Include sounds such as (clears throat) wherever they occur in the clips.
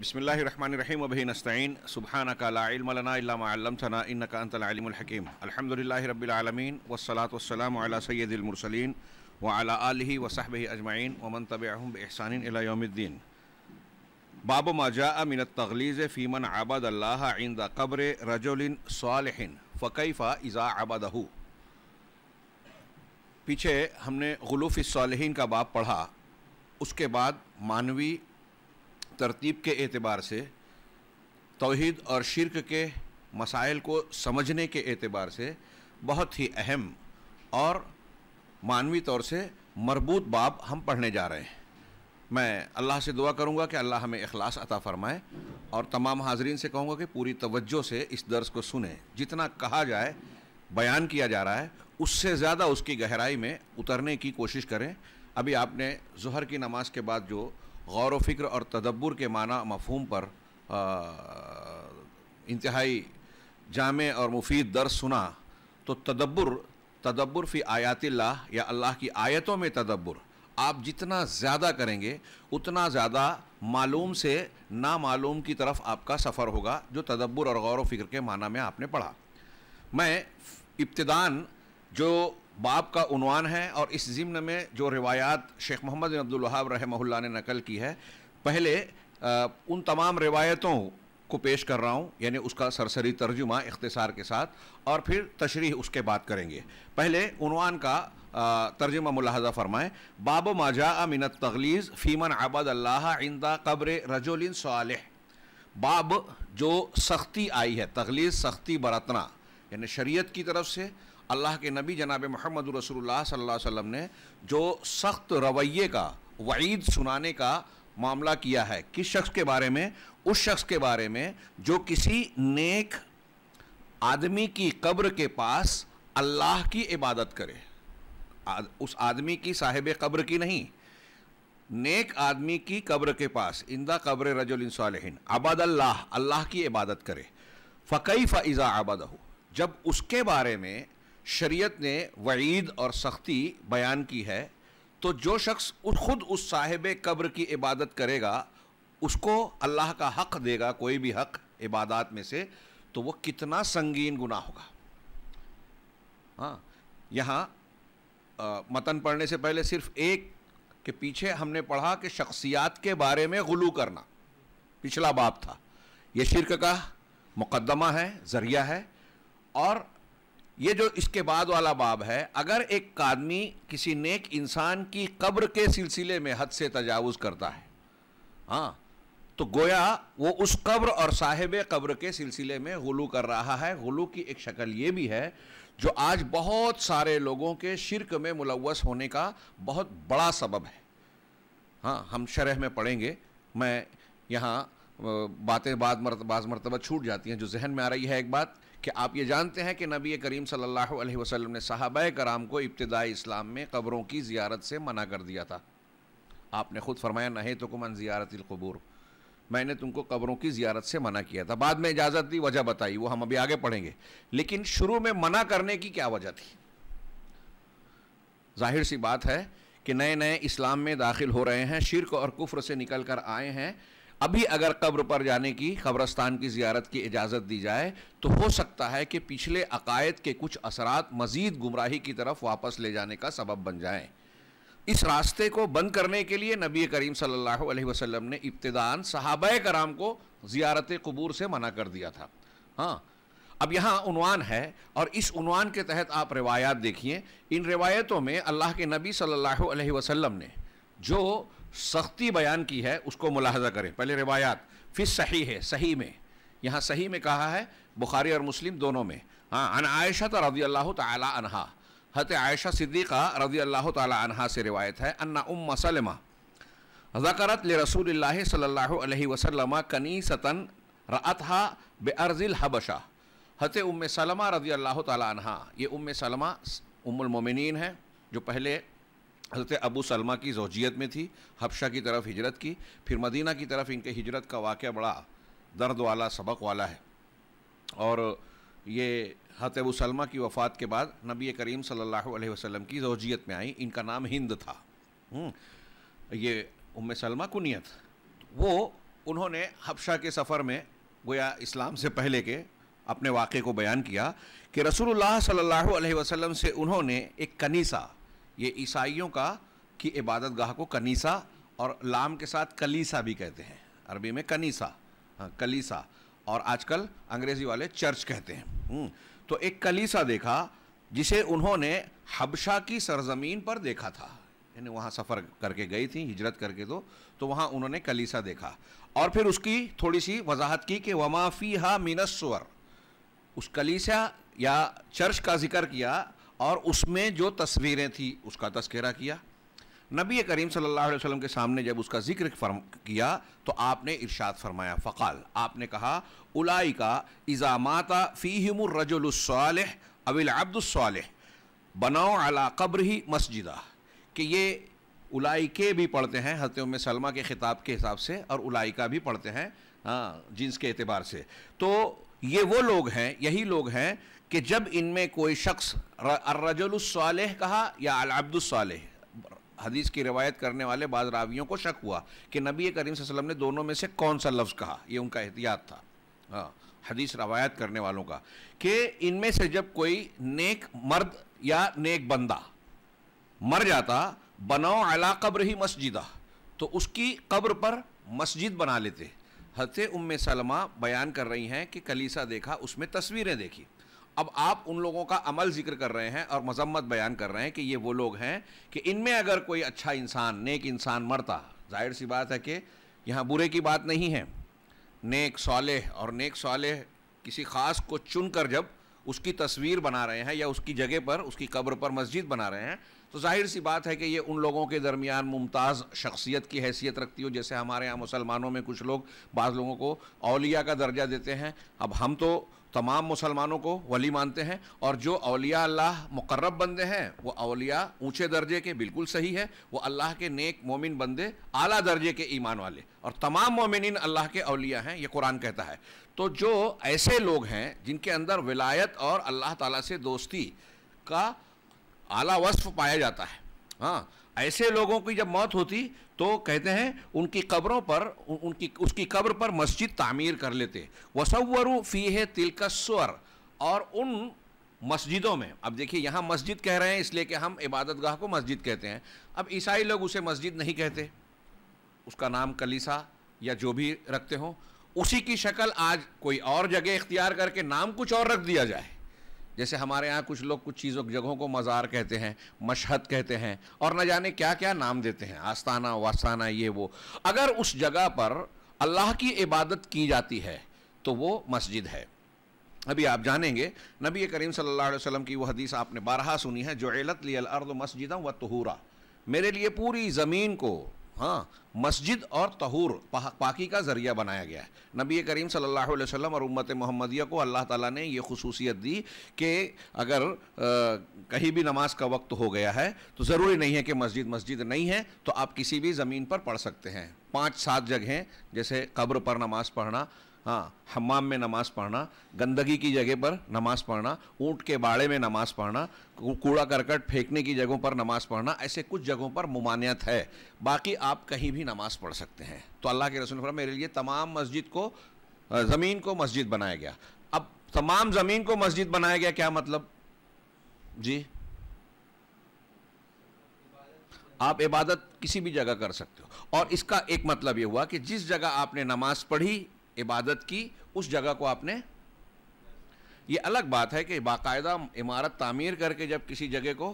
बसमीम अभी नस्तीन सुबहाना का लालमतना इन का अंतलमलकीम अलहमदिल्ला रबालमीन वसलात वसलाम सैदिलमरसलिन वाला आलि वसाहब अजमाइन वमन तब एहसानद्दीन बाब मजा मिन तगलीज़ फ़ीमन आबाद अल्लाह आइंद कब्र रजोलिन सालहिन फ़कैफ़ा इज़ा आबादहू पीछे हमने गलूफ़ सालहीन का बाब पढ़ा उसके बाद मानवी तरतीब के एतबार से तोहद और शिरक के मसाइल को समझने के एतबार से बहुत ही अहम और मानवी तौर से मरबूत बाब हम पढ़ने जा रहे हैं मैं अल्लाह से दुआ करूंगा कि अल्लाह हमें अखलास अता फ़रमाए और तमाम हाजरीन से कहूंगा कि पूरी तवज्जो से इस दर्स को सुने जितना कहा जाए बयान किया जा रहा है उससे ज़्यादा उसकी गहराई में उतरने की कोशिश करें अभी आपने जहर की नमाज के बाद जो गौर फ़िक्र और तदब्बर के माना मफहम पर इंतहाई जाम और मुफीद दर्स सुना तो तदब्बर तदब्बर फ़ी आयातिल्ला या अल्लाह की आयतों में तदब्बर आप जितना ज़्यादा करेंगे उतना ज़्यादा मालूम से नामालूम की तरफ आपका सफ़र होगा जो तदब्बर और गौर वफ़िक्र फिक्र के माना में आपने पढ़ा मैं इब्तदान जो बाप का उनवान है और इस ज़िम्न में जो रिवायात शेख मोहम्मद वहाब रहमल्ला ने नकल की है पहले आ, उन तमाम रिवायतों को पेश कर रहा हूँ यानी उसका सरसरी तर्जुमा इख्तसार के साथ और फिर तशरी उसके बाद करेंगे पहले उनवान का तर्जुमा मुलाहजा फरमाएँ बाब माजा अमिन तगलीज़ फ़ीमन आबाद अल्लाह इंदा कब्र रजोलिन साल बाब जो सख्ती आई है तगलीज़ सख्ती बरतना यानी शरीयत की तरफ से अल्लाह के नबी जनाब महमद रसोल्ला सल्ला वसम ने जो सख्त रवैये का वईद सुनाने का मामला किया है किस शख्स के बारे में उस शख्स के बारे में जो किसी नेक आदमी की कब्र के पास अल्लाह की इबादत करे आद, उस आदमी की साहिब कब्र की नहीं नेक आदमी की कब्र के पास इंदा कब्र रजुलसालहन आबाद अल्लाह अल्लाह की इबादत करे फ़कई फ़ा इज़ा आबाद हो जब उसके बारे में शरीयत ने वईद और सख्ती बयान की है तो जो शख्स खुद उस साहिब कब्र की इबादत करेगा उसको अल्लाह का हक देगा कोई भी हक इबादत में से तो वो कितना संगीन गुना होगा हाँ यहाँ मतन पढ़ने से पहले सिर्फ एक के पीछे हमने पढ़ा कि शख्सियात के बारे में गलू करना पिछला बाप था ये शिरक का मुकदमा है ज़रिया है और ये जो इसके बाद वाला बाब है अगर एक आदमी किसी नेक इंसान की कब्र के सिलसिले में हद से तजावज़ करता है हाँ तो गोया वो उस कब्र और साहिब कब्र के सिलसिले में गुलू कर रहा है गुलू की एक शक्ल ये भी है जो आज बहुत सारे लोगों के शिरक में मुलवस होने का बहुत बड़ा सबब है हाँ हम शरह में पढ़ेंगे मैं यहाँ बातें बाद मरत, बाज मरतबा छूट जाती हैं जो जहन में आ रही है एक बात कि आप ये जानते हैं कि नबी करीम सल्लल्लाहु अलैहि वसल्लम ने साहब कराम को इब्तदाई इस्लाम में कब्रों की ज़ियारत से मना कर दिया था आपने ख़ुद फरमाया नहीं तो कुमन ज़ियारतबूर मैंने तुमको कब्रों की ज़ियारत से मना किया था बाद में इजाज़त दी वजह बताई वो हम अभी आगे पढ़ेंगे लेकिन शुरू में मना करने की क्या वजह थी जाहिर सी बात है कि नए नए इस्लाम में दाखिल हो रहे हैं शिरक और कुफ्र से निकल कर आए हैं अभी अगर कब्र पर जाने की कब्रस्तान की जियारत की इजाज़त दी जाए तो हो सकता है कि पिछले अकायद के कुछ असरात मज़ीद गुमराही की तरफ वापस ले जाने का सबब बन जाएँ इस रास्ते को बंद करने के लिए नबी करीम सल्लल्लाहु अलैहि वसल्लम ने इब्तदान साहब कराम को ज़ियारत कबूर से मना कर दिया था हाँ अब यहाँ उनवान है और इस उनवान के तहत आप रिवायात देखिए इन रिवायतों में अल्लाह के नबी सल्लल्लाहु अलैहि वसल्लम ने जो सख्ती बयान की है उसको मुलाहजा करें पहले रिवायात फिर सही है सही में यहाँ सही में कहा है बुखारी और मुस्लिम दोनों में हाँ अन आयशा तो रजी अल्लाह तहा हत आयशा सिद्दीक़ा रजी अल्लाह तहा से रिवायत है अन्ना उम सलमा ज़करत ले रसूल सल्ला वसलम कनी सतन बे अर्जिल हबशा हत उम सलमा रजी अल्लाह तहा ये उम सलमा उमुलमिन है जो पहले हज़रत अबू सलमा की जोजियत में थी हबशा की तरफ हिजरत की फिर मदीना की तरफ इनके हिजरत का वाक़ बड़ा दर्द वाला सबक वाला है और ये हत अबू सलमा की वफ़ात के बाद नबी करीम सल्लल्लाहु अलैहि वसल्लम की जोजियत में आई इनका नाम हिंद था हम्म, ये उम सलमा कुनीत वो उन्होंने हबशा के सफ़र में गोया इस्लाम से पहले के अपने वाक़े को बयान किया कि रसूलुल्लाह सल्लल्लाहु अलैहि वसल्लम से उन्होंने एक कनीसा ये ईसाइयों का कि इबादत गाह को कनीसा और लाम के साथ कलीसा भी कहते हैं अरबी में कनीसा हाँ कलीसा और आजकल अंग्रेज़ी वाले चर्च कहते हैं हम्म, तो एक कलीसा देखा जिसे उन्होंने हबशा की सरजमीन पर देखा था यानी वहाँ सफ़र करके गई थी हिजरत करके तो तो वहाँ उन्होंने कलीसा देखा और फिर उसकी थोड़ी सी वजाहत की कि वमाफ़ी हा मिनस्वर उस कलीसा या चर्च का जिक्र किया और उसमें जो तस्वीरें थी उसका तस्करा किया नबी करीम सल्लल्लाहु अलैहि वसल्लम के सामने जब उसका जिक्र किया तो आपने इरशाद फरमाया फ़काल आपने कहा उलाई का इज़ामाता फ़ीहमरजुलसाल अबिल अब्दुल बनाओ अला कब्र ही मस्जिदा कि ये उलाई के भी पढ़ते हैं हजरत सलमा के ख़िताब के हिसाब से और उलाई का भी पढ़ते हैं हाँ जिन्स के अतबार से तो ये वो लोग हैं यही लोग हैं कि जब इनमें कोई शख्स अर्रजुलसालह कहा या अलाब्दुलसालह हदीस की रिवायत करने वाले बाद रावियों को शक हुआ कि नबी करीम वसल्लम ने दोनों में से कौन सा लफ्ज़ कहा ये उनका एहतियात था हाँ हदीस रवायत करने वालों का कि इनमें से जब कोई नेक मर्द या नेक बंदा मर जाता बनाओ अला कब्र ही मस्जिदा तो उसकी कब्र पर मस्जिद बना लेते हजरत उम सलमा बयान कर रही हैं कि कलीसा देखा उसमें तस्वीरें देखी अब आप उन लोगों का अमल जिक्र कर रहे हैं और मजम्मत बयान कर रहे हैं कि ये वो लोग हैं कि इनमें अगर कोई अच्छा इंसान नेक इंसान मरता जाहिर सी बात है कि यहाँ बुरे की बात नहीं है नेक साले और नेक साले किसी ख़ास को चुन कर जब उसकी तस्वीर बना रहे हैं या उसकी जगह पर उसकी कब्र पर मस्जिद बना रहे हैं तो जाहिर सी बात है कि ये उन लोगों के दरमियान मुमताज़ शख्सियत की हैसियत रखती हो जैसे हमारे यहाँ मुसलमानों में कुछ लोग बाज़ लोगों को अलिया का दर्जा देते हैं अब हम तो तमाम मुसलमानों को वली मानते हैं और जो अलिया अल्लाह मुकर्रब बंदे हैं वो अलिया ऊँचे दर्जे के बिल्कुल सही है वो अल्लाह के नेक मोमिन बंदे आला दर्जे के ईमान वाले और तमाम मोमिन अल्लाह के अलिया हैं ये कुरान कहता है तो जो ऐसे लोग हैं जिनके अंदर विलायत और अल्लाह ताला से दोस्ती का आला वस्फ पाया जाता है हाँ ऐसे लोगों की जब मौत होती तो कहते हैं उनकी कब्रों पर उनकी उसकी कब्र पर मस्जिद तामीर कर लेते वसवर फ़ी है तिलकस्वर और उन मस्जिदों में अब देखिए यहाँ मस्जिद कह रहे हैं इसलिए कि हम इबादत गाह को मस्जिद कहते हैं अब ईसाई लोग उसे मस्जिद नहीं कहते उसका नाम कलीसा या जो भी रखते हों उसी की शक्ल आज कोई और जगह इख्तियार करके नाम कुछ और रख दिया जाए जैसे हमारे यहाँ कुछ लोग कुछ चीज़ों जगहों को मज़ार कहते हैं मशहद कहते हैं और न जाने क्या क्या नाम देते हैं आस्ताना वास्ताना ये वो अगर उस जगह पर अल्लाह की इबादत की जाती है तो वो मस्जिद है अभी आप जानेंगे नबी करीम सल्लल्लाहु अलैहि वसल्लम की वो हदीस आपने बारहा सुनी है जो एलत लियल अर्द मस्जिद व तहूरा मेरे लिए पूरी ज़मीन को हाँ मस्जिद और तहूर पा, पाकी का ज़रिया बनाया गया है नबी करीम सल्लल्लाहु अलैहि वसल्लम और उम्मत मोहम्मदिया को अल्लाह ताला ने यह खसूसियत दी कि अगर आ, कहीं भी नमाज का वक्त हो गया है तो ज़रूरी नहीं है कि मस्जिद मस्जिद नहीं है तो आप किसी भी ज़मीन पर पढ़ सकते हैं पाँच सात जगहें जैसे कब्र पर नमाज़ पढ़ना हाँ हमाम में नमाज पढ़ना गंदगी की जगह पर नमाज पढ़ना ऊँट के बाड़े में नमाज पढ़ना कूड़ा करकट फेंकने की जगहों पर नमाज पढ़ना ऐसे कुछ जगहों पर ममानियत है बाकी आप कहीं भी नमाज पढ़ सकते हैं तो अल्लाह के रसूल फरमा मेरे लिए तमाम मस्जिद को ज़मीन को मस्जिद बनाया गया अब तमाम ज़मीन को मस्जिद बनाया गया क्या मतलब जी आप इबादत किसी भी जगह कर सकते हो और इसका एक मतलब ये हुआ कि जिस जगह आपने नमाज पढ़ी इबादत की उस जगह को आपने ये अलग बात है कि बाकायदा इमारत तामीर करके जब किसी जगह को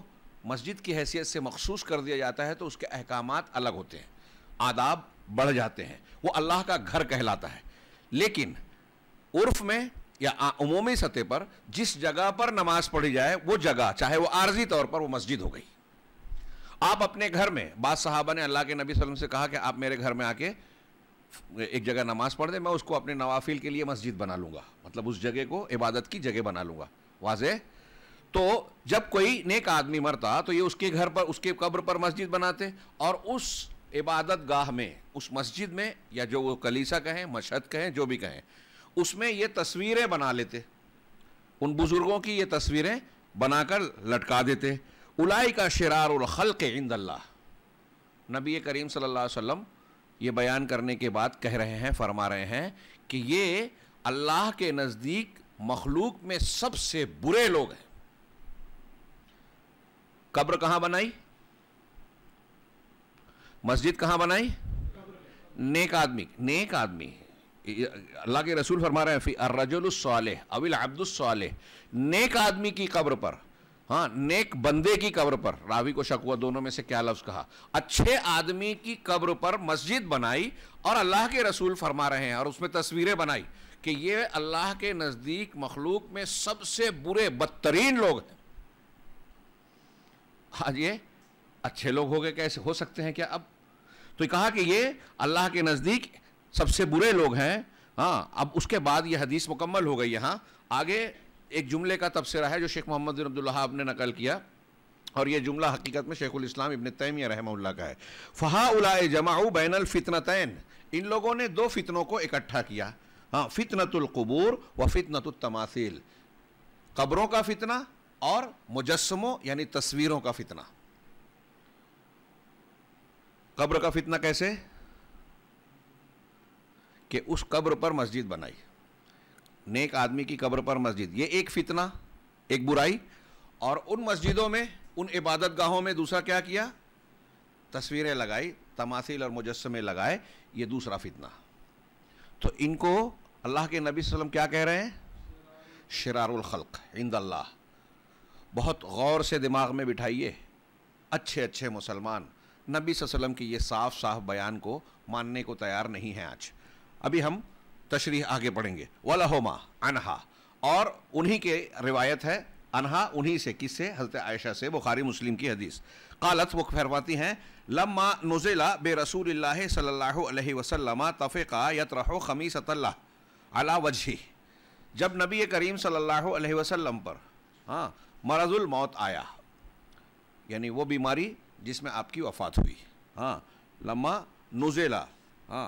मस्जिद की हैसियत से मखसूस कर दिया जाता है तो उसके अहकाम अलग होते हैं आदाब बढ़ जाते हैं वो अल्लाह का घर कहलाता है लेकिन उर्फ में या अमूमी सतह पर जिस जगह पर नमाज पढ़ी जाए वो जगह चाहे वो आर्जी तौर पर वो मस्जिद हो गई आप अपने घर में बाद साहबा ने अल्लाह के नबी वसल्लम से कहा कि आप मेरे घर में आके एक जगह नमाज पढ़ दे मैं उसको अपने नवाफिल के लिए मस्जिद बना लूंगा मतलब उस जगह को इबादत की जगह बना लूंगा वाजे तो जब कोई नेक आदमी मरता तो ये उसके घर पर उसके कब्र पर मस्जिद बनाते और उस इबादत गाह में उस मस्जिद में या जो वो कलीसा कहें मशहद कहें जो भी कहें उसमें ये तस्वीरें बना लेते उन बुज़ुर्गों की ये तस्वीरें बनाकर लटका देते उलाई का शरार के इंद नबी करीम सल्लल्लाहु अलैहि वसल्लम ये बयान करने के बाद कह रहे हैं फरमा रहे हैं कि ये अल्लाह के नज़दीक मखलूक में सबसे बुरे लोग हैं कब्र कहां बनाई मस्जिद कहां बनाई नेक आदमी नेक आदमी अल्लाह के रसूल फरमा रहे हैं फिर अर्रजुल अबिल अब्दुल नेक आदमी की कब्र पर हाँ नेक बंदे की कब्र पर रावी को शक हुआ दोनों में से क्या लफ्ज कहा अच्छे आदमी की कब्र पर मस्जिद बनाई और अल्लाह के रसूल फरमा रहे हैं और उसमें तस्वीरें बनाई कि ये अल्लाह के नज़दीक मखलूक में सबसे बुरे बदतरीन लोग हैं हाँ ये अच्छे लोग हो गए कैसे हो सकते हैं क्या अब तो कहा कि ये अल्लाह के नज़दीक सबसे बुरे लोग हैं हाँ अब उसके बाद यह हदीस मुकम्मल हो गई यहां आगे एक जुमले का तबसरा है जो शेख मोहम्मद बिन अब्दुल्हाब ने नकल किया और यह जुमला हकीकत में शेखुलस्लाम इबन तैमिया रहमल्ला का है फ़हा उलाए जमाऊ बैनल फ़ितनतैन इन लोगों ने दो फितनों को इकट्ठा किया हाँ फ़ितनतुलकबूर व फितनतुलतमासिल कब्रों का फितना और मुजस्मों यानी तस्वीरों का फितना कब्र का फितना कैसे कि उस कब्र पर मस्जिद बनाई नेक आदमी की कब्र पर मस्जिद ये एक फितना एक बुराई और उन मस्जिदों में उन इबादत गाहों में दूसरा क्या किया तस्वीरें लगाई तमासिल और मुजस्मे लगाए ये दूसरा फितना तो इनको अल्लाह के नबी वसल्लम क्या कह रहे हैं शरारखलक इंद अल्लाह बहुत गौर से दिमाग में बिठाइए अच्छे अच्छे मुसलमान नबी वसल्लम की ये साफ साफ बयान को मानने को तैयार नहीं है आज अभी हम तशरी आगे पढ़ेंगे माँ अनहा और उन्हीं के रिवायत है अनहा उन्हीं से किससे हजरत आयशा से बुखारी मुस्लिम की हदीस कालत वो फहरवाती हैं लम्मा नुजेला बे रसूल सल्ला वसलम तफ़ा यतरहो खमी अला वजही जब नबी करीम सल्ला वसलम पर हाँ मरजुल मौत आया यानी वो बीमारी जिसमें आपकी वफात हुई हाँ लम्मा नुजेला हाँ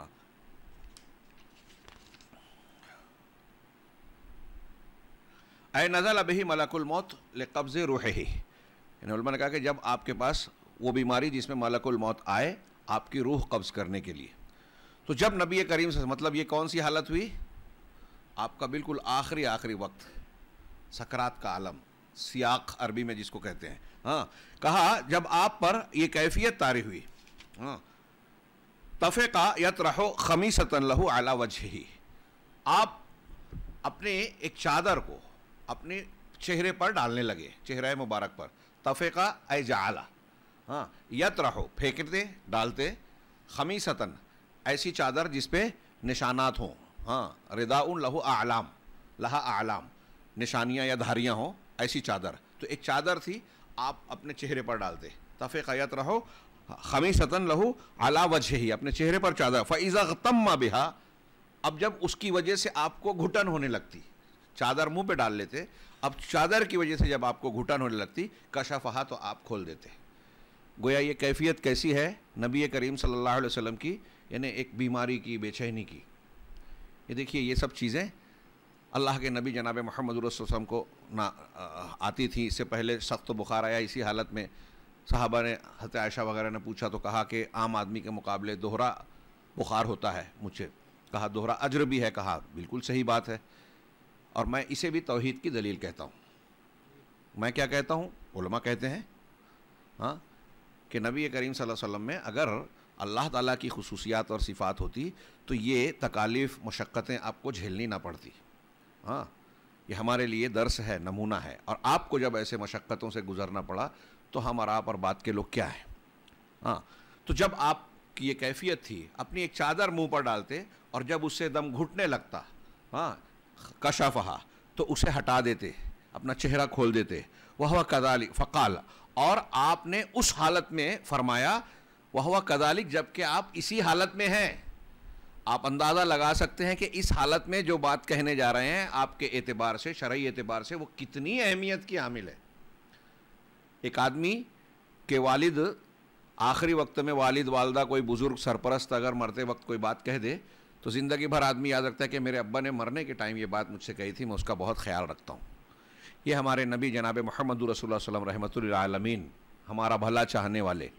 है नज़ल अभी मलाकुल मौत ले कब्ज़े रूह ही उलमा ने कहा कि जब आपके पास वो बीमारी जिसमें मलाकुल मौत आए आपकी रूह कब्ज़ करने के लिए तो जब नबी करीम से मतलब ये कौन सी हालत हुई आपका बिल्कुल आखिरी आखिरी वक्त सकरात का आलम सियाक अरबी में जिसको कहते हैं हाँ कहा जब आप पर ये कैफियत तारी हुई हाँ का यत रहो खमी सतन लहू आला वजह ही आप अपने एक चादर को अपने चेहरे पर डालने लगे चेहरा मुबारक पर तफ़ेका जला हाँ यत रहो फेंकते डालते खमी सतन ऐसी चादर जिसपे निशानात हों हाँ रिदा उन लहू आलाम लहा आलाम निशानियाँ या धारियाँ हों ऐसी चादर तो एक चादर थी आप अपने चेहरे पर डालते तफ़ेका यत रहो खमी सतन लहू आला वजह ही अपने चेहरे पर चादर फ़ैज़ा तम्मा बिहा अब जब उसकी वजह से आपको घुटन होने लगती चादर मुंह पे डाल लेते अब चादर की वजह से जब आपको घुटन होने लगती कशाफहा तो आप खोल देते गोया ये कैफियत कैसी है नबी करीम सल्लल्लाहु अलैहि वसल्लम की यानी एक बीमारी की बेचैनी की ये देखिए ये सब चीज़ें अल्लाह के नबी जनाब मोहम्मद रसम को ना आती थी इससे पहले सख्त बुखार आया इसी हालत में साहबा ने हत आयशा वगैरह ने पूछा तो कहा कि आम आदमी के मुकाबले दोहरा बुखार होता है मुझे कहा दोहरा अजर भी है कहा बिल्कुल सही बात है और मैं इसे भी तोहहीद की दलील कहता हूँ मैं क्या कहता हूँ उलमा कहते हैं हाँ कि नबी करीम वसल्लम में अगर अल्लाह ताला की खसूसियात और सिफ़ात होती तो ये तकालीफ़ मशक्क़तें आपको झेलनी ना पड़ती हाँ ये हमारे लिए दर्स है नमूना है और आपको जब ऐसे मशक्क़तों से गुजरना पड़ा तो हम और आप और बात के लोग क्या हैं हाँ तो जब आपकी ये कैफियत थी अपनी एक चादर मुंह पर डालते और जब उससे दम घुटने लगता हाँ कशाफहा तो उसे हटा देते अपना चेहरा खोल देते वह कदालिक फ़काल और आपने उस हालत में फरमाया वह कदालिक जबकि आप इसी हालत में हैं आप अंदाज़ा लगा सकते हैं कि इस हालत में जो बात कहने जा रहे हैं आपके एतबार से शरा एतबार से वो कितनी अहमियत की हामिल है एक आदमी के वालिद आखिरी वक्त में वालिद वालदा कोई बुज़ुर्ग सरपरस्त अगर मरते वक्त कोई बात कह दे तो ज़िंदगी भर आदमी याद रखता है कि मेरे अब्बा ने मरने के टाइम ये बात मुझसे कही थी मैं उसका बहुत ख्याल रखता हूँ ये हमारे नबी जनाब महमद रसोल्ला रहमत हमारा भला चाहने वाले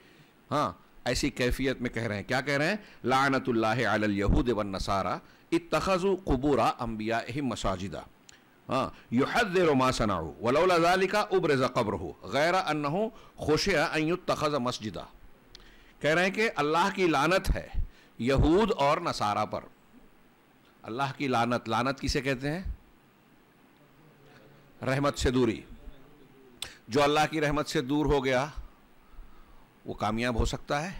हाँ ऐसी कैफियत में कह रहे हैं क्या कह रहे हैं लानतल्लाहूद वन नसारा इतखज़ु कबूरा अम्बिया मसाजिदा हाँ युहद रोमा सनाऊ वलोलाजाली का उब्रज़ कब्र हो गैर अन्न हो खुश तखज़ मस्जिदा कह रहे हैं कि अल्लाह की लानत है यहूद और नसारा पर अल्लाह की लानत लानत किसे कहते हैं रहमत से दूरी जो अल्लाह की रहमत से दूर हो गया वो कामयाब हो सकता है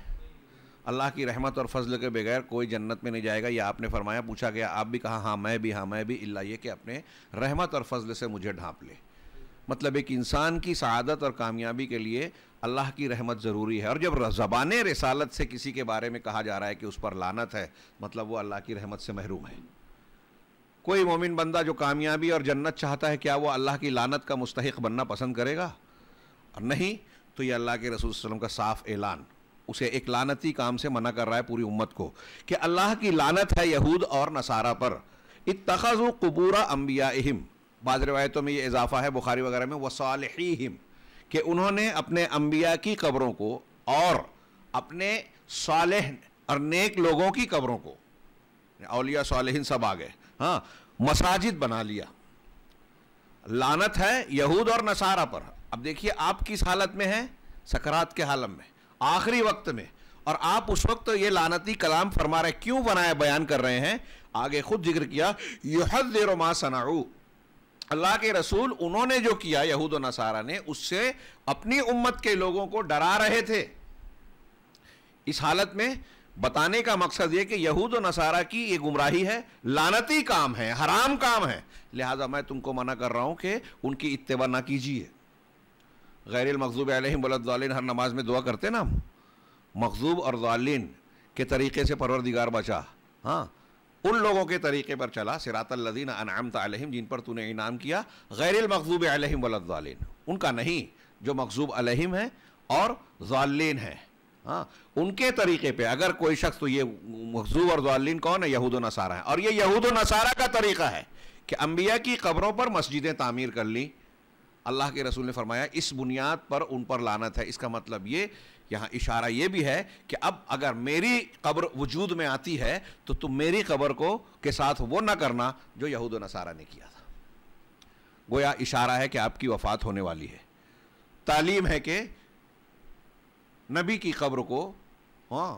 अल्लाह की रहमत और फजल के बगैर कोई जन्नत में नहीं जाएगा यह आपने फरमाया पूछा गया आप भी कहा हाँ मैं भी हाँ मैं भी अल्लाह ये कि अपने रहमत और फजल से मुझे ढांप ले मतलब एक इंसान की शहादत और कामयाबी के लिए अल्लाह की रहमत ज़रूरी है और जब ज़बान रसालत से किसी के बारे में कहा जा रहा है कि उस पर लानत है मतलब वो अल्लाह की रहमत से महरूम है कोई मोमिन बंदा जो कामयाबी और जन्नत चाहता है क्या वो अल्लाह की लानत का मुस्तक बनना पसंद करेगा और नहीं तो ये अल्लाह के रसूल वसलम का साफ़ ऐलान उसे एक लानती काम से मना कर रहा है पूरी उम्मत को कि अल्लाह की लानत है यहूद और नसारा पर इतखज़ कबूरा अम्बिया अहम बाज़ रवायतों में ये इजाफ़ा है बुखारी वगैरह में वसालहिम कि उन्होंने अपने अम्बिया की कब्रों को और अपने साल और नेक लोगों की कब्रों को अलिया सालहन सब आ गए हाँ मसाजिद बना लिया लानत है यहूद और नसारा पर अब देखिए आप किस हालत में हैं सकरात के हालम में आखिरी वक्त में और आप उस वक्त तो ये लानती कलाम फरमा रहे क्यों बनाए बयान कर रहे हैं आगे खुद जिक्र किया यह देर मा सनाऊ अल्लाह के रसूल उन्होंने जो किया यहूद नसारा ने उससे अपनी उम्मत के लोगों को डरा रहे थे इस हालत में बताने का मकसद ये कि यहूद नसारा की ये गुमराही है लानती काम है हराम काम है लिहाजा मैं तुमको मना कर रहा हूँ कि उनकी इतवा ना कीजिए गैर मकजूब अलहमलिन हर नमाज में दुआ करते ना हम मकजूब और के तरीके से परवरदिगार बचा हाँ उन लोगों के तरीके पर चला लदीन अनाम तलहम जिन पर तूने इनाम किया गैर मकजूब अलहम वालीन उनका नहीं जो मकजूब अलहिम है और जालीन है हाँ उनके तरीके पे अगर कोई शख्स तो ये मकजूब और जालीन कौन है यहूद नसारा है और ये यहूद नसारा का तरीका है कि अम्बिया की कब्रों पर मस्जिदें तामीर कर ली अल्लाह के रसूल ने फरमाया इस बुनियाद पर उन पर लानत है इसका मतलब ये यहां इशारा यह भी है कि अब अगर मेरी कब्र वजूद में आती है तो तुम मेरी कब्र को के साथ वो ना करना जो यहूद नसारा ने किया था गोया इशारा है कि आपकी वफात होने वाली है तालीम है कि नबी की कब्र को हाँ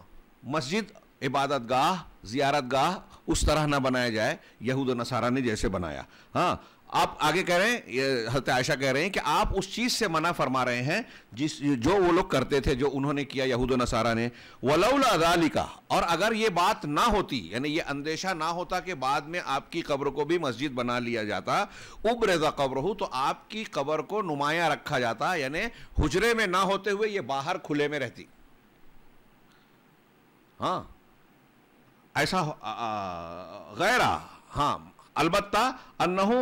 मस्जिद इबादत गाह जियारत गाह उस तरह ना बनाया जाए यहूद नसारा ने जैसे बनाया हाँ आप आगे कह रहे हैं ये हजरत आयशा कह रहे हैं कि आप उस चीज़ से मना फरमा रहे हैं जिस जो वो लोग करते थे जो उन्होंने किया यहूद नसारा ने वलौला अदालिका और अगर ये बात ना होती यानी ये अंदेशा ना होता कि बाद में आपकी कब्र को भी मस्जिद बना लिया जाता उब रेजा कब्र हो तो आपकी कब्र को नुमाया रखा जाता यानी हुजरे में ना होते हुए ये बाहर खुले में रहती हाँ ऐसा गैरा हाँ अलबत्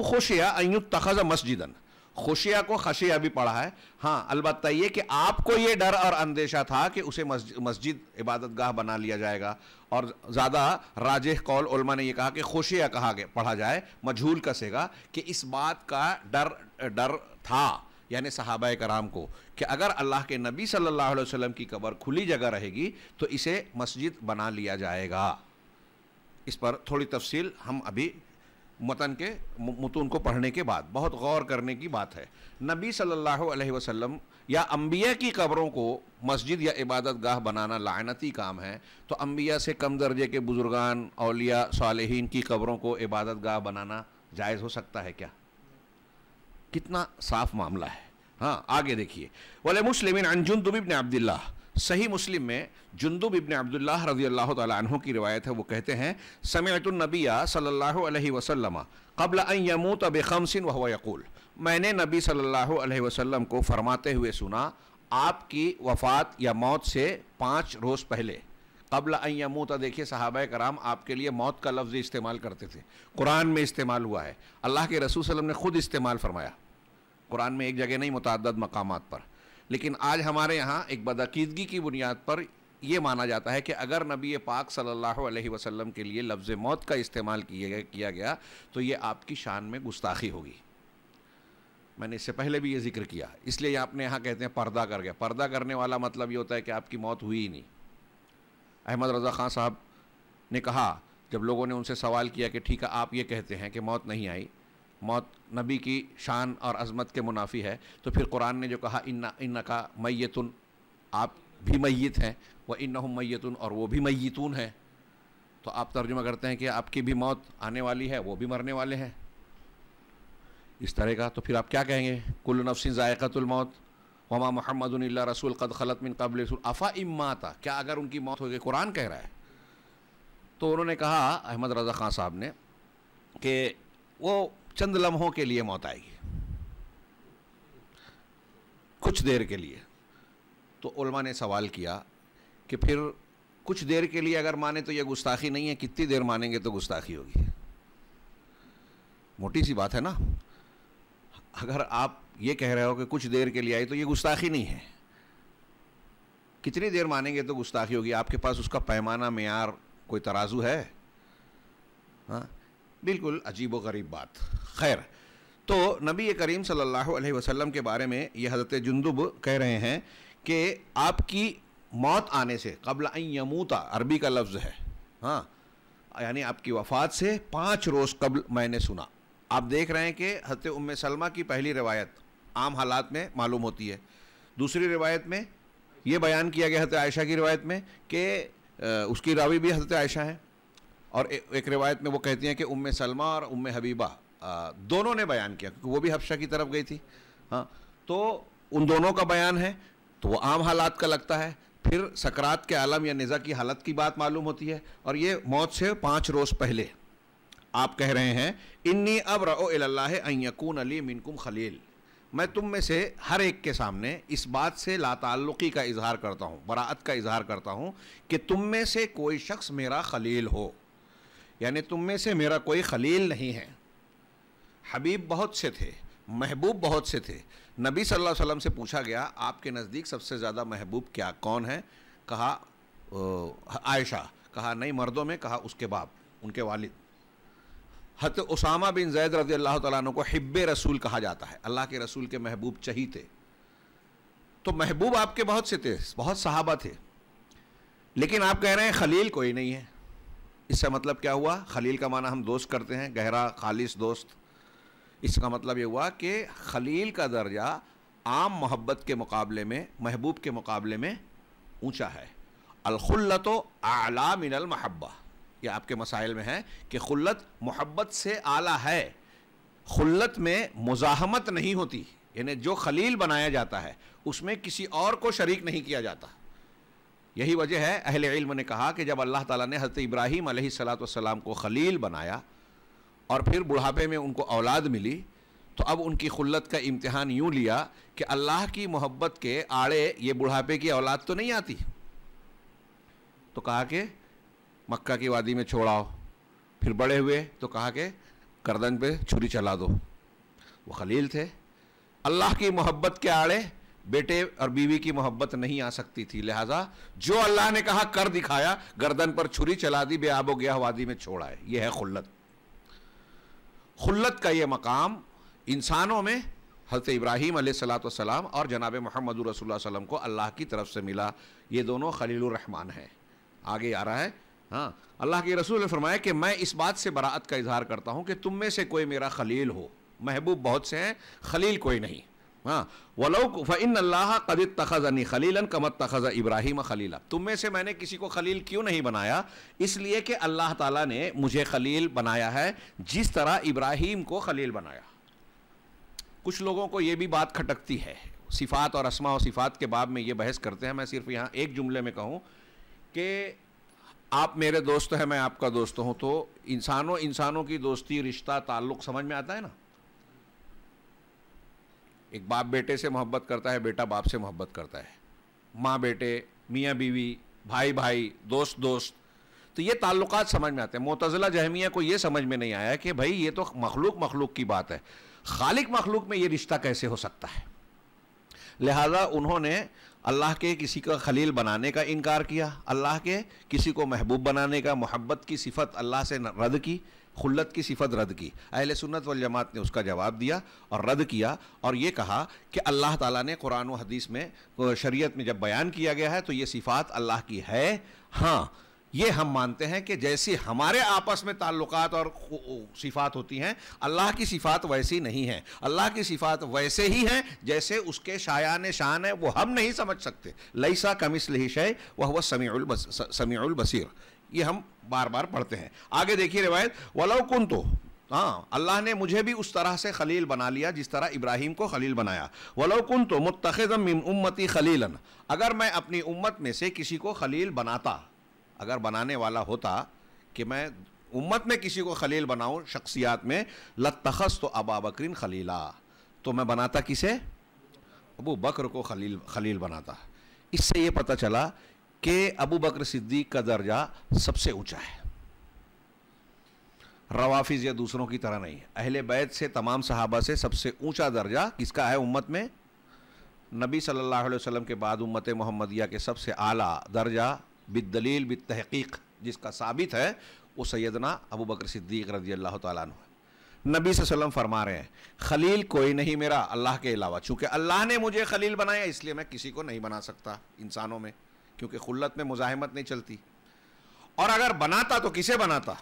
खुशिया अयु तखज़ मस्जिदन खुशिया को खशिया भी पढ़ा है हाँ अलबत् ये कि आपको ये डर और अंदेशा था कि उसे मस्जिद इबादत गाह बना लिया जाएगा और ज़्यादा राजे कौल उलमा ने यह कहा कि खुशिया कहा गया पढ़ा जाए मजहूल कसेगा कि इस बात का डर डर था यानी सहाबा कराम को कि अगर अल्लाह के नबी सल्लल्लाहु अलैहि वसल्लम की कबर खुली जगह रहेगी तो इसे मस्जिद बना लिया जाएगा इस पर थोड़ी तफसील हम अभी मतन के मतून को पढ़ने के बाद बहुत गौर करने की बात है नबी सल्लल्लाहु अलैहि वसल्लम या अम्बिया की कब्रों को मस्जिद या इबादत गाह बनाना लानती काम है तो अम्बिया से कम दर्जे के बुजुर्गान अलिया सालहीन की कब्रों को इबादत गाह बनाना जायज़ हो सकता है क्या कितना साफ मामला है हाँ आगे देखिए वाले मुस्लिम अंजुन दुबिब ने अब्दुल्ला सही मुस्लिम में जुंदुब इबन अब्दुल्लाह रजी अल्लाह तह की रिवायत है वो कहते हैं समेतुलनबिया सल्ला वसलम कबल यमूत बखमसिन वह यकूल मैंने नबी सल्लल्लाहु अलैहि वसल्लम को फरमाते हुए सुना आपकी वफ़ात या मौत से पाँच रोज़ पहले कबल यमूत देखिए साहब कराम आपके लिए मौत का लफ्ज़ इस्तेमाल करते थे कुरान में इस्तेमाल हुआ है अल्लाह के रसूल वसम ने ख़ुद इस्तेमाल फरमाया कुरान में एक जगह नहीं मुतद मकाम पर लेकिन आज हमारे यहाँ एक बदअकीदगी की बुनियाद पर ये माना जाता है कि अगर नबी पाक सल्लल्लाहु अलैहि वसल्लम के लिए लफ्ज़ मौत का इस्तेमाल किया गया तो ये आपकी शान में गुस्ताखी होगी मैंने इससे पहले भी ये जिक्र किया इसलिए आपने यहाँ कहते हैं पर्दा कर गया पर्दा करने वाला मतलब ये होता है कि आपकी मौत हुई ही नहीं अहमद रज़ा ख़ान साहब ने कहा जब लोगों ने उनसे सवाल किया कि ठीक है आप ये कहते हैं कि मौत नहीं आई मौत नबी की शान और अजमत के मुनाफी है तो फिर कुरान ने जो कहा इन्ना इन्ना का मैतुन आप भी मैत हैं वह इन्ना मैतुन और वो भी मैतून हैं तो आप तर्जुमा करते हैं कि आपकी भी मौत आने वाली है वो भी मरने वाले हैं इस तरह का तो फिर आप क्या कहेंगे कुल नफसिन ज़ायक़तुलमौत वमा महमद रसूल कद खलत मिन कबल अफ़ा इमाता क्या अगर उनकी मौत हो गई कुरान कह रहा है तो उन्होंने कहा अहमद रज़ा ख़ान साहब ने कि वो चंद लम्हों के लिए मौत आएगी कुछ देर के लिए तो उलमा ने सवाल किया कि फिर कुछ देर के लिए अगर माने तो यह गुस्ताखी नहीं है कितनी देर मानेंगे तो गुस्ताखी होगी मोटी सी बात है ना अगर आप ये कह रहे हो कि कुछ देर के लिए आई तो ये गुस्ताखी नहीं है कितनी देर मानेंगे तो गुस्ताखी होगी आपके पास उसका पैमाना मैार कोई तराजू है हाँ बिल्कुल अजीब व गरीब बात खैर तो नबी करीम सल्लल्लाहु अलैहि वसल्लम के बारे में यह हज़रत जुंदुब कह रहे हैं कि आपकी मौत आने से कबल यमूता अरबी का लफ्ज़ है हाँ यानी आपकी वफ़ात से पाँच रोज़ कबल मैंने सुना आप देख रहे हैं कि हजरत उम सलमा की पहली रवायत आम हालात में मालूम होती है दूसरी रवायत में ये बयान किया गया हजरत आयशा की रवायत में कि उसकी रावी भी हजरत आयशा हैं और ए, एक रिवायत में वो कहती हैं कि उम सलमा और उम हबीबा आ, दोनों ने बयान किया क्योंकि वो भी हफ्शा की तरफ गई थी हाँ तो उन दोनों का बयान है तो वो आम हालात का लगता है फिर सकरात के आलम या निज़ा की हालत की बात मालूम होती है और ये मौत से पाँच रोज़ पहले आप कह रहे हैं इन्नी अब रो अयकून अली मिनकुम खलील मैं तुम में से हर एक के सामने इस बात से लाताल्लुकी का इजहार करता हूँ बरात का इजहार करता हूँ कि तुम में से कोई शख्स मेरा खलील हो यानी तुम में से मेरा कोई खलील नहीं है हबीब बहुत से थे महबूब बहुत से थे नबी सल्लल्लाहु अलैहि वसल्लम से पूछा गया आपके नज़दीक सबसे ज़्यादा महबूब क्या कौन है कहा आयशा कहा नहीं मर्दों में कहा उसके बाप उनके वालिद हत उसामा बिन जैद रजी अल्लाह तु को हिब्ब रसूल कहा जाता है अल्लाह के रसूल के महबूब चही थे तो महबूब आपके बहुत से थे बहुत सहाबा थे लेकिन आप कह रहे हैं खलील कोई नहीं है इसका मतलब क्या हुआ खलील का माना हम दोस्त करते हैं गहरा खालिश दोस्त इसका मतलब ये हुआ कि खलील का दर्जा आम मोहब्बत के मुकाबले में महबूब के मुकाबले में ऊंचा है अलखुल्लत आला मिनल महब्बा ये आपके मसाइल में है कि खुल्लत मोहब्बत से आला है खुल्लत में मुजाहमत नहीं होती यानी जो खलील बनाया जाता है उसमें किसी और को शरीक नहीं किया जाता यही वजह है अहले इल्म ने कहा कि जब अल्लाह ताला ने हज़रत इब्राहीम सलाम को खलील बनाया और फिर बुढ़ापे में उनको औलाद मिली तो अब उनकी खुल्लत का इम्तहान यूँ लिया कि अल्लाह की मोहब्बत के आड़े ये बुढ़ापे की औलाद तो नहीं आती तो कहा कि मक्का की वादी में छोड़ाओ फिर बड़े हुए तो कहा कि गर्दन पे छुरी चला दो वो खलील थे अल्लाह की मोहब्बत के आड़े बेटे और बीवी की मोहब्बत नहीं आ सकती थी लिहाजा जो अल्लाह ने कहा कर दिखाया गर्दन पर छुरी चला दी बेआबो गया वादी में छोड़ा है यह है खुल्लत खुल्लत का यह मकाम इंसानों में हज़रत इब्राहीम सलाम और जनाब मोहम्मद रसोल्ला को अल्लाह की तरफ से मिला ये दोनों खलील रहमान हैं आगे आ रहा है हाँ अल्लाह के रसूल ने फरमाया कि मैं इस बात से बरात का इजहार करता हूँ कि तुम में से कोई मेरा खलील हो महबूब बहुत से हैं खलील कोई नहीं हाँ वलो फ़ैन अल्लाह कद अनी खलीलन कमत तखज़ इब्राहिम खलीला तुम में से मैंने किसी को खलील क्यों नहीं बनाया इसलिए कि अल्लाह ताला ने मुझे खलील बनाया है जिस तरह इब्राहिम को खलील बनाया कुछ लोगों को ये भी बात खटकती है सिफ़ात और असमा और सिफ़ात के बाब में ये बहस करते हैं मैं सिर्फ यहाँ एक जुमले में कहूँ कि आप मेरे दोस्त हैं मैं आपका दोस्त हूँ तो इंसानों इंसानों की दोस्ती रिश्ता ताल्लुक़ समझ में आता है ना एक बाप बेटे से मोहब्बत करता है बेटा बाप से मोहब्बत करता है माँ बेटे मियाँ बीवी भाई भाई दोस्त दोस्त तो ये ताल्लुक समझ में आते हैं मोतज़ला जहमिया को ये समझ में नहीं आया कि भाई ये तो मखलूक मखलूक की बात है खालिक मखलूक में ये रिश्ता कैसे हो सकता है लिहाजा उन्होंने अल्लाह के किसी का खलील बनाने का इनकार किया अल्लाह के किसी को महबूब बनाने का मोहब्बत की सिफत अल्लाह से रद्द की खुल्लत की सिफत रद्द की अहल सुन्नत वल जमात ने उसका जवाब दिया और रद्द किया और ये कहा कि अल्लाह ताला ने कुरान हदीस में शरीयत में जब बयान किया गया है तो ये सिफात अल्लाह की है हाँ ये हम मानते हैं कि जैसी हमारे आपस में ताल्लुकात और सिफात होती हैं अल्लाह की सिफात वैसी नहीं है अल्लाह की सिफात वैसे ही हैं जैसे उसके शायान शान है वो हम नहीं समझ सकते लईसा कमिस लही शय वह वह समीउल बस, बसीर ये हम बार बार पढ़ते हैं आगे देखिए रिवायत वलव कुन तो हाँ अल्लाह ने मुझे भी उस तरह से खलील बना लिया जिस तरह इब्राहिम को खलील बनाया कुन तो मुतखम उम्मती खलीलन अगर मैं अपनी उम्मत में से किसी को खलील बनाता अगर बनाने वाला होता कि मैं उम्मत में किसी को खलील बनाऊँ शख्सियात में लतखस तो अबा बकरीन खलीला तो मैं बनाता किसे अबू बकर को खलील खलील बनाता इससे ये पता चला कि अबू बकर सिद्दीक का दर्जा सबसे ऊंचा है रवाफिज या दूसरों की तरह नहीं अहले बैत से तमाम सहाबा से सबसे ऊंचा दर्जा किसका है उम्मत में नबी सल्लल्लाहु अलैहि वसल्लम के बाद उम्मत मोहम्मदिया के सबसे आला दर्जा बिदलील तहकीक जिसका साबित है वो सैदना अबू बकर सिद्दीक रजी अल्लाह तु नबी वसल्लम फरमा रहे हैं खलील कोई नहीं मेरा अल्लाह के अलावा चूँकि अल्लाह ने मुझे खलील बनाया इसलिए मैं किसी को नहीं बना सकता इंसानों में क्योंकि खुल्लत में मुजाहमत नहीं चलती और अगर बनाता तो किसे बनाता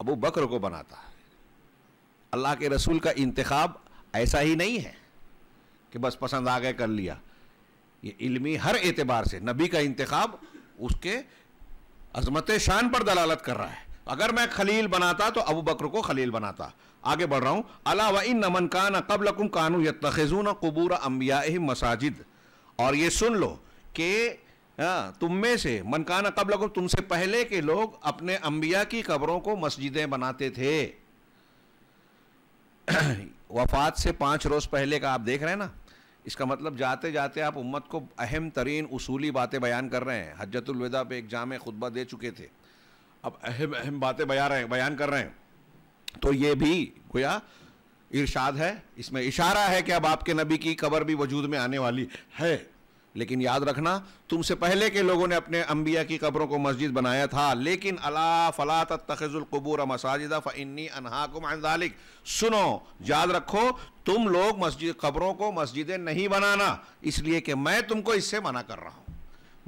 अबू बकर को बनाता अल्लाह के रसूल का इंतखब ऐसा ही नहीं है कि बस पसंद आ गए कर लिया ये इल्मी हर एतबार से नबी का इंतखब उसके अजमत शान पर दलालत कर रहा है अगर मैं खलील बनाता तो अबू बकर को खलील बनाता आगे बढ़ रहा हूं अला इन नमन कान कबल कानू यतखजून कबूर अम्बिया मसाजिद और ये सुन लो कि हाँ, तुम में से मनकाना कब लगो तुमसे पहले के लोग अपने अंबिया की कब्रों को मस्जिदें बनाते थे (clears throat) वफात से पांच रोज़ पहले का आप देख रहे हैं ना इसका मतलब जाते जाते आप उम्मत को अहम तरीन उसूली बातें बयान कर रहे हैं हजतुलविदा पे एक जाम खुतबा दे चुके थे अब अहम अहम बातें बया रहे हैं बयान कर रहे हैं तो ये भी गोया इरशाद है इसमें इशारा है कि अब आपके नबी की कबर भी वजूद में आने वाली है लेकिन याद रखना तुमसे पहले के लोगों ने अपने अम्बिया की कब्रों को मस्जिद बनाया था लेकिन अला फला तखजुलकबूर मसाजिदा फ़न्नी अनहाकुमालिक सुनो याद रखो तुम लोग मस्जिद कब्रों को मस्जिदें नहीं बनाना इसलिए कि मैं तुमको इससे मना कर रहा हूँ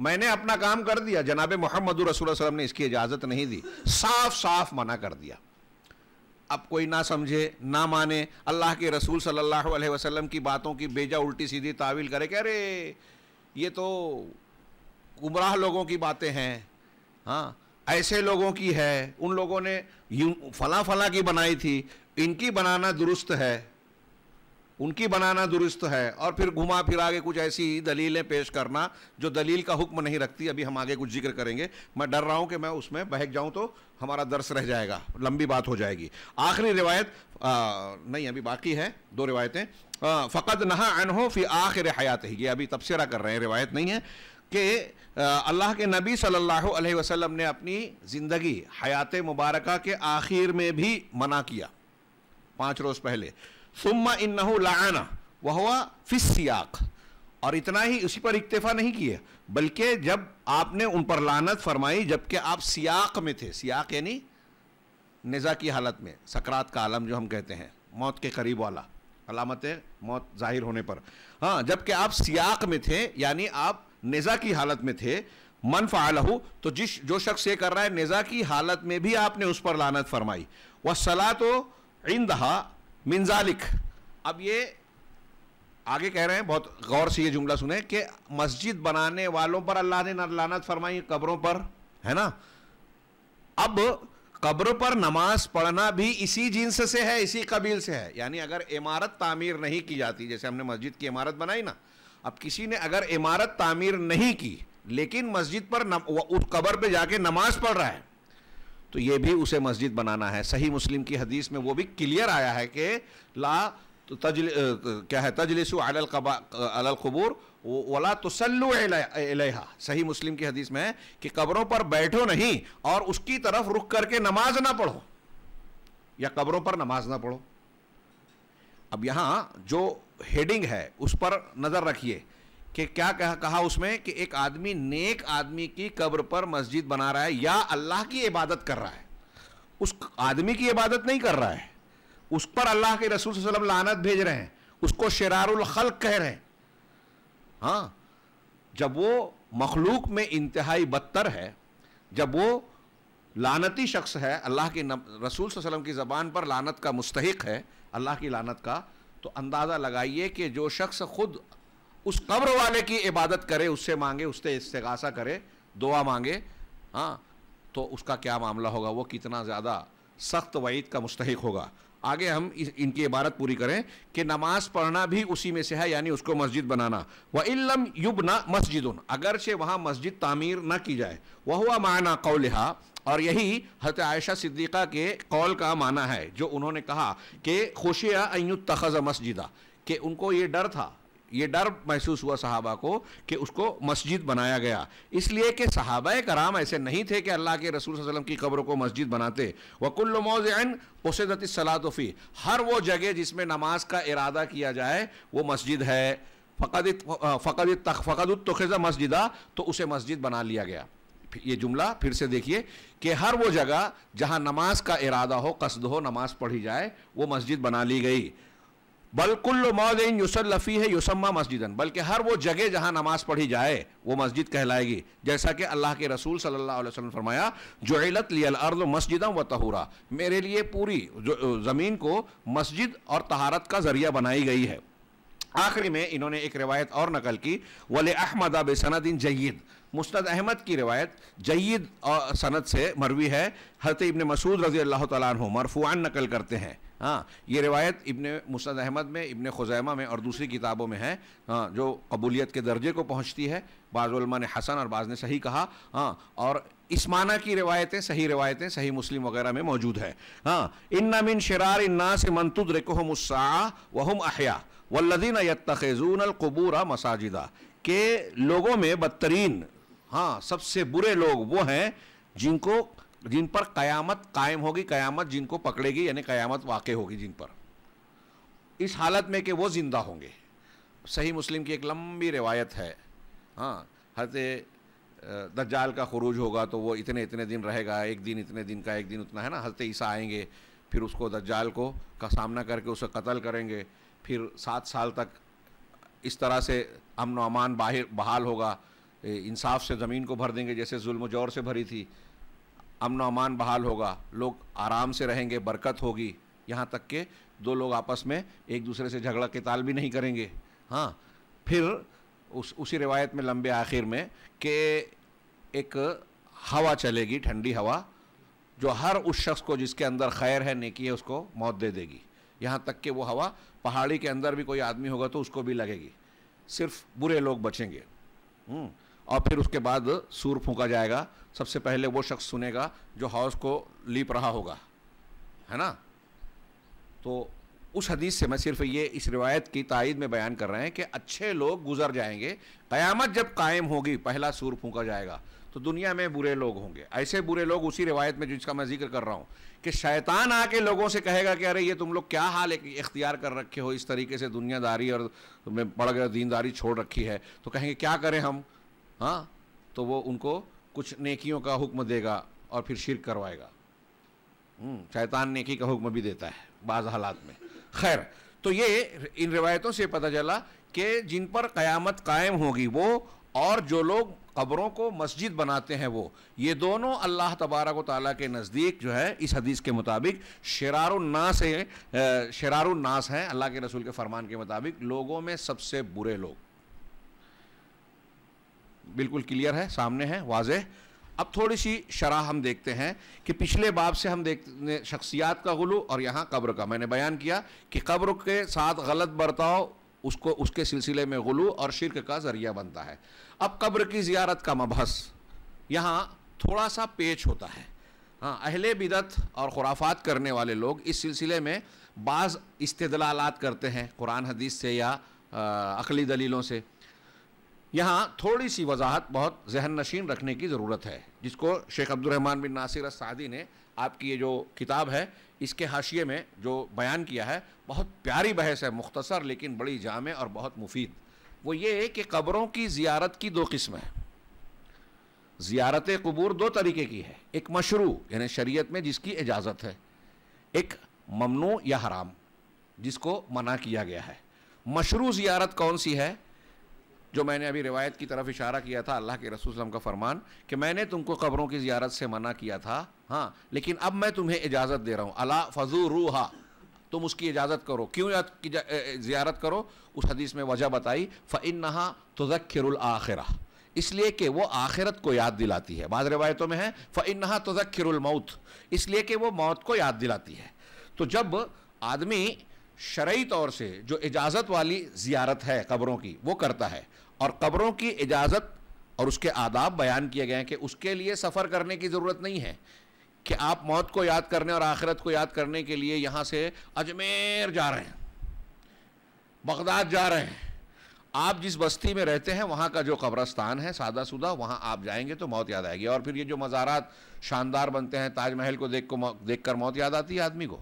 मैंने अपना काम कर दिया जनाब मोहम्मद रसूल ने इसकी इजाज़त नहीं दी साफ साफ मना कर दिया अब कोई ना समझे ना माने अल्लाह के रसूल सल्लल्लाहु अलैहि वसल्लम की बातों की बेजा उल्टी सीधी तावील करे कह अरे ये तो गुमराह लोगों की बातें हैं हाँ ऐसे लोगों की है उन लोगों ने फला फला की बनाई थी इनकी बनाना दुरुस्त है उनकी बनाना दुरुस्त है और फिर घुमा फिरा के कुछ ऐसी दलीलें पेश करना जो दलील का हुक्म नहीं रखती अभी हम आगे कुछ जिक्र करेंगे मैं डर रहा हूँ कि मैं उसमें बहक जाऊँ तो हमारा दर्श रह जाएगा लंबी बात हो जाएगी आखिरी रिवायत आ, नहीं अभी बाकी है दो रिवायतें फ़कत नहा अनहो फिर आखिर हयात ही ये अभी तबसरा कर रहे हैं रिवायत नहीं है कि अल्लाह के नबी सल्लल्लाहु अलैहि वसल्लम ने अपनी ज़िंदगी हयात मुबारक के आखिर में भी मना किया पाँच रोज़ पहले सुम्मा इन लाना वह हुआ फिसयाक और इतना ही उसी पर इक्तफा नहीं किया बल्कि जब आपने उन पर लानत फरमाई जबकि आप सियाक में थे सियाक यानी नज़ा की हालत में सकरात का आलम जो हम कहते हैं मौत के करीब वाला अलामत मौत जाहिर होने पर हाँ जबकि आप सियाक में थे यानी आप नज़ा की हालत में थे मन फ़ालहू तो जिस जो शख्स ये कर रहा है नज़ा की हालत में भी आपने उस पर लानत फरमाई वह सलाह तो इंदहा मिनजालिक अब ये आगे कह रहे हैं बहुत गौर से ये जुमला सुने कि मस्जिद बनाने वालों पर अल्लाह ने लानत फरमाई कब्रों पर है ना अब कब्रों पर नमाज पढ़ना भी इसी जींस से है इसी कबील से है यानी अगर इमारत तामीर नहीं की जाती जैसे हमने मस्जिद की इमारत बनाई ना अब किसी ने अगर इमारत तामीर नहीं की लेकिन मस्जिद पर उस कब्र पे जाके नमाज पढ़ रहा है तो ये भी उसे मस्जिद बनाना है सही मुस्लिम की हदीस में वो भी क्लियर आया है कि ला तो तजल क्या है तजलिसु अल कबूर वला तसल्लु अलहा सही मुस्लिम की हदीस में है कि कब्रों पर बैठो नहीं और उसकी तरफ रुक करके नमाज ना पढ़ो या कब्रों पर नमाज ना पढ़ो अब यहाँ जो हेडिंग है उस पर नज़र रखिए कि क्या कहा, कहा उसमें कि एक आदमी नेक आदमी की कब्र पर मस्जिद बना रहा है या अल्लाह की इबादत कर रहा है उस आदमी की इबादत नहीं कर रहा है उस पर अल्लाह के रसूल वसलम लानत भेज रहे हैं उसको शरारुल खल्क कह रहे हैं हाँ जब वो मखलूक में इंतहाई बदतर है जब वो लानती शख्स है अल्लाह के रसूल वसलम की ज़बान पर लानत का मुस्तक है अल्लाह की लानत का तो अंदाज़ा लगाइए कि जो शख्स खुद उस कब्र वाले की इबादत करे उससे मांगे उससे इस्तगासा करे दुआ मांगे हाँ तो उसका क्या मामला होगा वो कितना ज़्यादा सख्त वईद का मुस्तक होगा आगे हम इनकी इबारत पूरी करें कि नमाज पढ़ना भी उसी में से है यानी उसको मस्जिद बनाना व इलम युब ना मस्जिद अगरचे वहाँ मस्जिद तामीर ना की जाए वह हुआ माना कौलहा और यही हत आयशा सिद्दीक़ा के कौल का माना है जो उन्होंने कहा कि खुशिया अयु तखज़ मस्जिदा कि उनको ये डर था ये डर महसूस हुआ सहाबा को कि उसको मस्जिद बनाया गया इसलिए कि सहाबा कराम ऐसे नहीं थे कि अल्लाह के रसूल वसलम की कब्रों को मस्जिद बनाते वकुल्ल मौजन उसदत सलातफ़ी हर वो जगह जिसमें नमाज का इरादा किया जाए वो मस्जिद है फ़कद फ़कद फ़कद मस्जिद मस्जिदा तो उसे मस्जिद बना लिया गया ये जुमला फिर से देखिए कि हर वो जगह जहाँ नमाज का इरादा हो कसद हो नमाज पढ़ी जाए वो मस्जिद बना ली गई बलकुल मौदिन लफ़ी है युसम्मा मस्जिदन बल्कि हर वो जगह जहाँ नमाज पढ़ी जाए वो मस्जिद कहलाएगी जैसा कि अल्लाह के रसूल सल्लल्लाहु अलैहि फरमाया जोलत अर्द मस्जिदम व तहूरा मेरे लिए पूरी ज़मीन को मस्जिद और तहारत का ज़रिया बनाई गई है आखिरी में इन्होंने एक रिवायत और नकल की वले अहमद अब सनदिन जयद मुस्त अहमद की रिवायत जयद सनद से मरवी है हरत इबन मसूद रज़ी अल्लाह तुम नकल करते हैं हाँ ये रिवायत इबन मुसद अहमद में इबन खुजैमा में और दूसरी किताबों में है हाँ जो कबूलियत के दर्जे को पहुँचती है बाज़ुलमा ने हसन और बाज़ ने सही कहा हाँ और इस माना की रिवायतें सही रिवायतें सही मुस्लिम वगैरह में मौजूद है हाँ इन्ना मिन शरार इन्ना से मंतुद रकुहमुस्सा वहम अहिया वल्लदीन यत्तखून अलकबूरा मसाजिदा के लोगों में बदतरीन हाँ सबसे बुरे लोग वो हैं जिनको जिन पर कयामत कायम होगी कयामत जिनको पकड़ेगी यानी कयामत वाक़ होगी जिन पर इस हालत में कि वो ज़िंदा होंगे सही मुस्लिम की एक लंबी रिवायत है हाँ हजरत दज्जाल का खरूज होगा तो वो इतने इतने दिन रहेगा एक दिन इतने दिन का एक दिन उतना है ना हजरत ईसा आएंगे फिर उसको दज्जाल को का सामना करके उसे कत्ल करेंगे फिर सात साल तक इस तरह से अमन अमान बाहर बहाल होगा इंसाफ से ज़मीन को भर देंगे जैसे जुल्म जोर से भरी थी अमन अमान बहाल होगा लोग आराम से रहेंगे बरकत होगी यहाँ तक के दो लोग आपस में एक दूसरे से झगड़ा के ताल भी नहीं करेंगे हाँ फिर उस उसी रिवायत में लंबे आखिर में कि एक हवा चलेगी ठंडी हवा जो हर उस शख्स को जिसके अंदर खैर है नेकी है उसको मौत दे देगी यहाँ तक कि वो हवा पहाड़ी के अंदर भी कोई आदमी होगा तो उसको भी लगेगी सिर्फ बुरे लोग बचेंगे हम्म, और फिर उसके बाद सूर फूका जाएगा सबसे पहले वो शख्स सुनेगा जो हाउस को लीप रहा होगा है ना तो उस हदीस से मैं सिर्फ ये इस रिवायत की तायद में बयान कर रहे हैं कि अच्छे लोग गुजर जाएंगे क़यामत जब कायम होगी पहला सूर फूका जाएगा तो दुनिया में बुरे लोग होंगे ऐसे बुरे लोग उसी रिवायत में जिसका मैं जिक्र कर रहा हूँ कि शैतान आके लोगों से कहेगा कि अरे ये तुम लोग क्या हाल इख्तियार कर रखे हो इस तरीके से दुनियादारी और पड़ गया दीनदारी छोड़ रखी है तो कहेंगे क्या करें हम हाँ तो वो उनको कुछ नेकियों का हुक्म देगा और फिर शिरक करवाएगा हम्म, शैतान नेकी का हुक्म भी देता है बाज़ हालात में खैर तो ये इन रिवायतों से पता चला कि जिन पर क़यामत कायम होगी वो और जो लोग कब्रों को मस्जिद बनाते हैं वो ये दोनों अल्लाह तबारक ताली के नज़दीक जो है इस हदीस के मुताबिक शरारनास है शरारनास हैं अल्लाह के रसूल के फरमान के मुताबिक लोगों में सबसे बुरे लोग बिल्कुल क्लियर है सामने है वाजह अब थोड़ी सी शराह हम देखते हैं कि पिछले बाब से हम देखते शख्सियात का गुलू और यहाँ कब्र का मैंने बयान किया कि कब्र के साथ गलत बर्ताव उसको उसके सिलसिले में गुलू और शिरक का ज़रिया बनता है अब कब्र की जियारत का मबहस यहाँ थोड़ा सा पेच होता है हाँ अहले बिदत और खुराफात करने वाले लोग इस सिलसिले में बाज़ इस्तलालत करते हैं कुरान हदीस से या अकली दलीलों से यहाँ थोड़ी सी वजाहत बहुत जहन नशीन रखने की ज़रूरत है जिसको शेख अब्दुलरहमान बिन नासिर सादी ने आपकी ये जो किताब है इसके हाशिए में जो बयान किया है बहुत प्यारी बहस है मुख्तसर लेकिन बड़ी जाम और बहुत मुफीद वो ये है कि कब्रों की ज़ियारत की दो किस्म है ज़ियारत कबूर दो तरीके की है एक मशरू यानी शरीयत में जिसकी इजाज़त है एक ममनू या हराम जिसको मना किया गया है मशरू ज़ियारत कौन सी है जो मैंने अभी रिवायत की तरफ इशारा किया था अल्लाह के रसूल का फरमान कि मैंने तुमको कब्रों की जियारत से मना किया था हाँ लेकिन अब मैं तुम्हें इजाज़त दे रहा हूँ अला फजू रूहा तुम उसकी इजाज़त करो क्यों जियारत करो उस हदीस में वजह बताई फ़िन नहा आखिर इसलिए कि वो आखिरत को याद दिलाती है बाद रवायतों में है फ़िन नहा मौत इसलिए कि वो मौत को याद दिलाती है तो जब आदमी शर्य तौर से जो इजाज़त वाली जियारत है कब्रों की वो करता है और कब्रों की इजाज़त और उसके आदाब बयान किए गए हैं कि उसके लिए सफ़र करने की ज़रूरत नहीं है कि आप मौत को याद करने और आखिरत को याद करने के लिए यहाँ से अजमेर जा रहे हैं बगदाद जा रहे हैं आप जिस बस्ती में रहते हैं वहाँ का जो कब्रस्तान है सादा सुदा वहाँ आप जाएंगे तो मौत याद आएगी और फिर ये जो मज़ारात शानदार बनते हैं ताजमहल को देख को देख कर मौत याद आती है आदमी को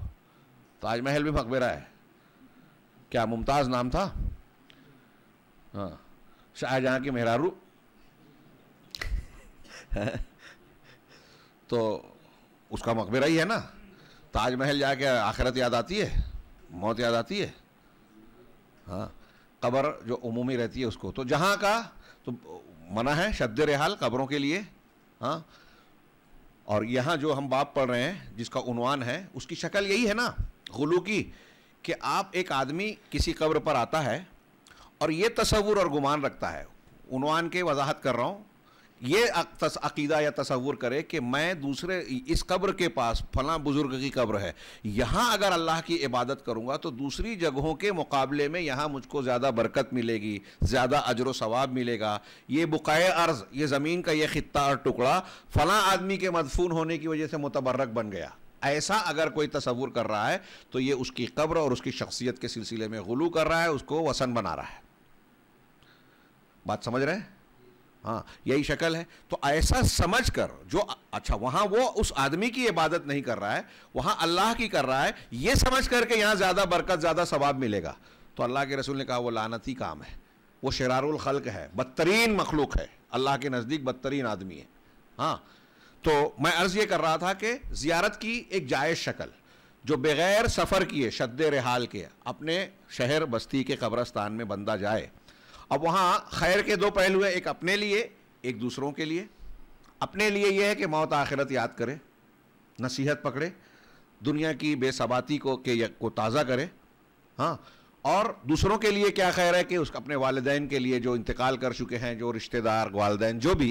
ताजमहल भी मकबरा है क्या मुमताज़ नाम था हाँ शाहजहाँ की मेहरारू तो उसका मकबरा ही है ना ताजमहल जाके आखिरत याद आती है मौत याद आती है हाँ कबर जो उमूमी रहती है उसको तो जहाँ का तो मना है शब्द रिहाल क़बरों के लिए हाँ और यहाँ जो हम बाप पढ़ रहे हैं जिसका उनवान है उसकी शक्ल यही है ना गुलू की कि आप एक आदमी किसी कब्र पर आता है और ये तस्वूर और गुमान रखता है उनवान के वजाहत कर रहा हूँ ये अकीदा या तस्वूर करे कि मैं दूसरे इस कब्र के पास फला बुज़ुर्ग की कब्र है यहाँ अगर अल्लाह की इबादत करूँगा तो दूसरी जगहों के मुकाबले में यहाँ मुझको ज़्यादा बरकत मिलेगी ज़्यादा अजर सवाब मिलेगा ये बुकाए अर्ज़ ये ज़मीन का ये खत्ता और टुकड़ा फला आदमी के मदफून होने की वजह से मुतबरक बन गया ऐसा अगर कोई तस्वूर कर रहा है तो ये उसकी कब्र और उसकी शख्सियत के सिलसिले में गलू कर रहा है उसको वसन बना रहा है बात समझ रहे हैं हाँ यही शक्ल है तो ऐसा समझ कर जो अच्छा वहाँ वो उस आदमी की इबादत नहीं कर रहा है वहाँ अल्लाह की कर रहा है ये समझ करके यहाँ ज़्यादा बरकत ज़्यादा सवाब मिलेगा तो अल्लाह के रसूल ने कहा वो लानती काम है वो शरारुल खल्क है बदतरीन मखलूक है अल्लाह के नज़दीक बदतरीन आदमी है हाँ तो मैं अर्ज़ ये कर रहा था कि ज़ियारत की एक जायज़ शक्ल जो बग़ैर सफ़र किए शद रिहाल के अपने शहर बस्ती के कब्रस्तान में बंदा जाए अब वहाँ खैर के दो पहलू हैं एक अपने लिए एक दूसरों के लिए अपने लिए यह है कि मौत आखिरत याद करें नसीहत पकड़े दुनिया की बेसबाती को के को ताज़ा करें हाँ और दूसरों के लिए क्या खैर है कि उस अपने वालदेन के लिए जो इंतकाल कर चुके हैं जो रिश्तेदार वालदेन जो भी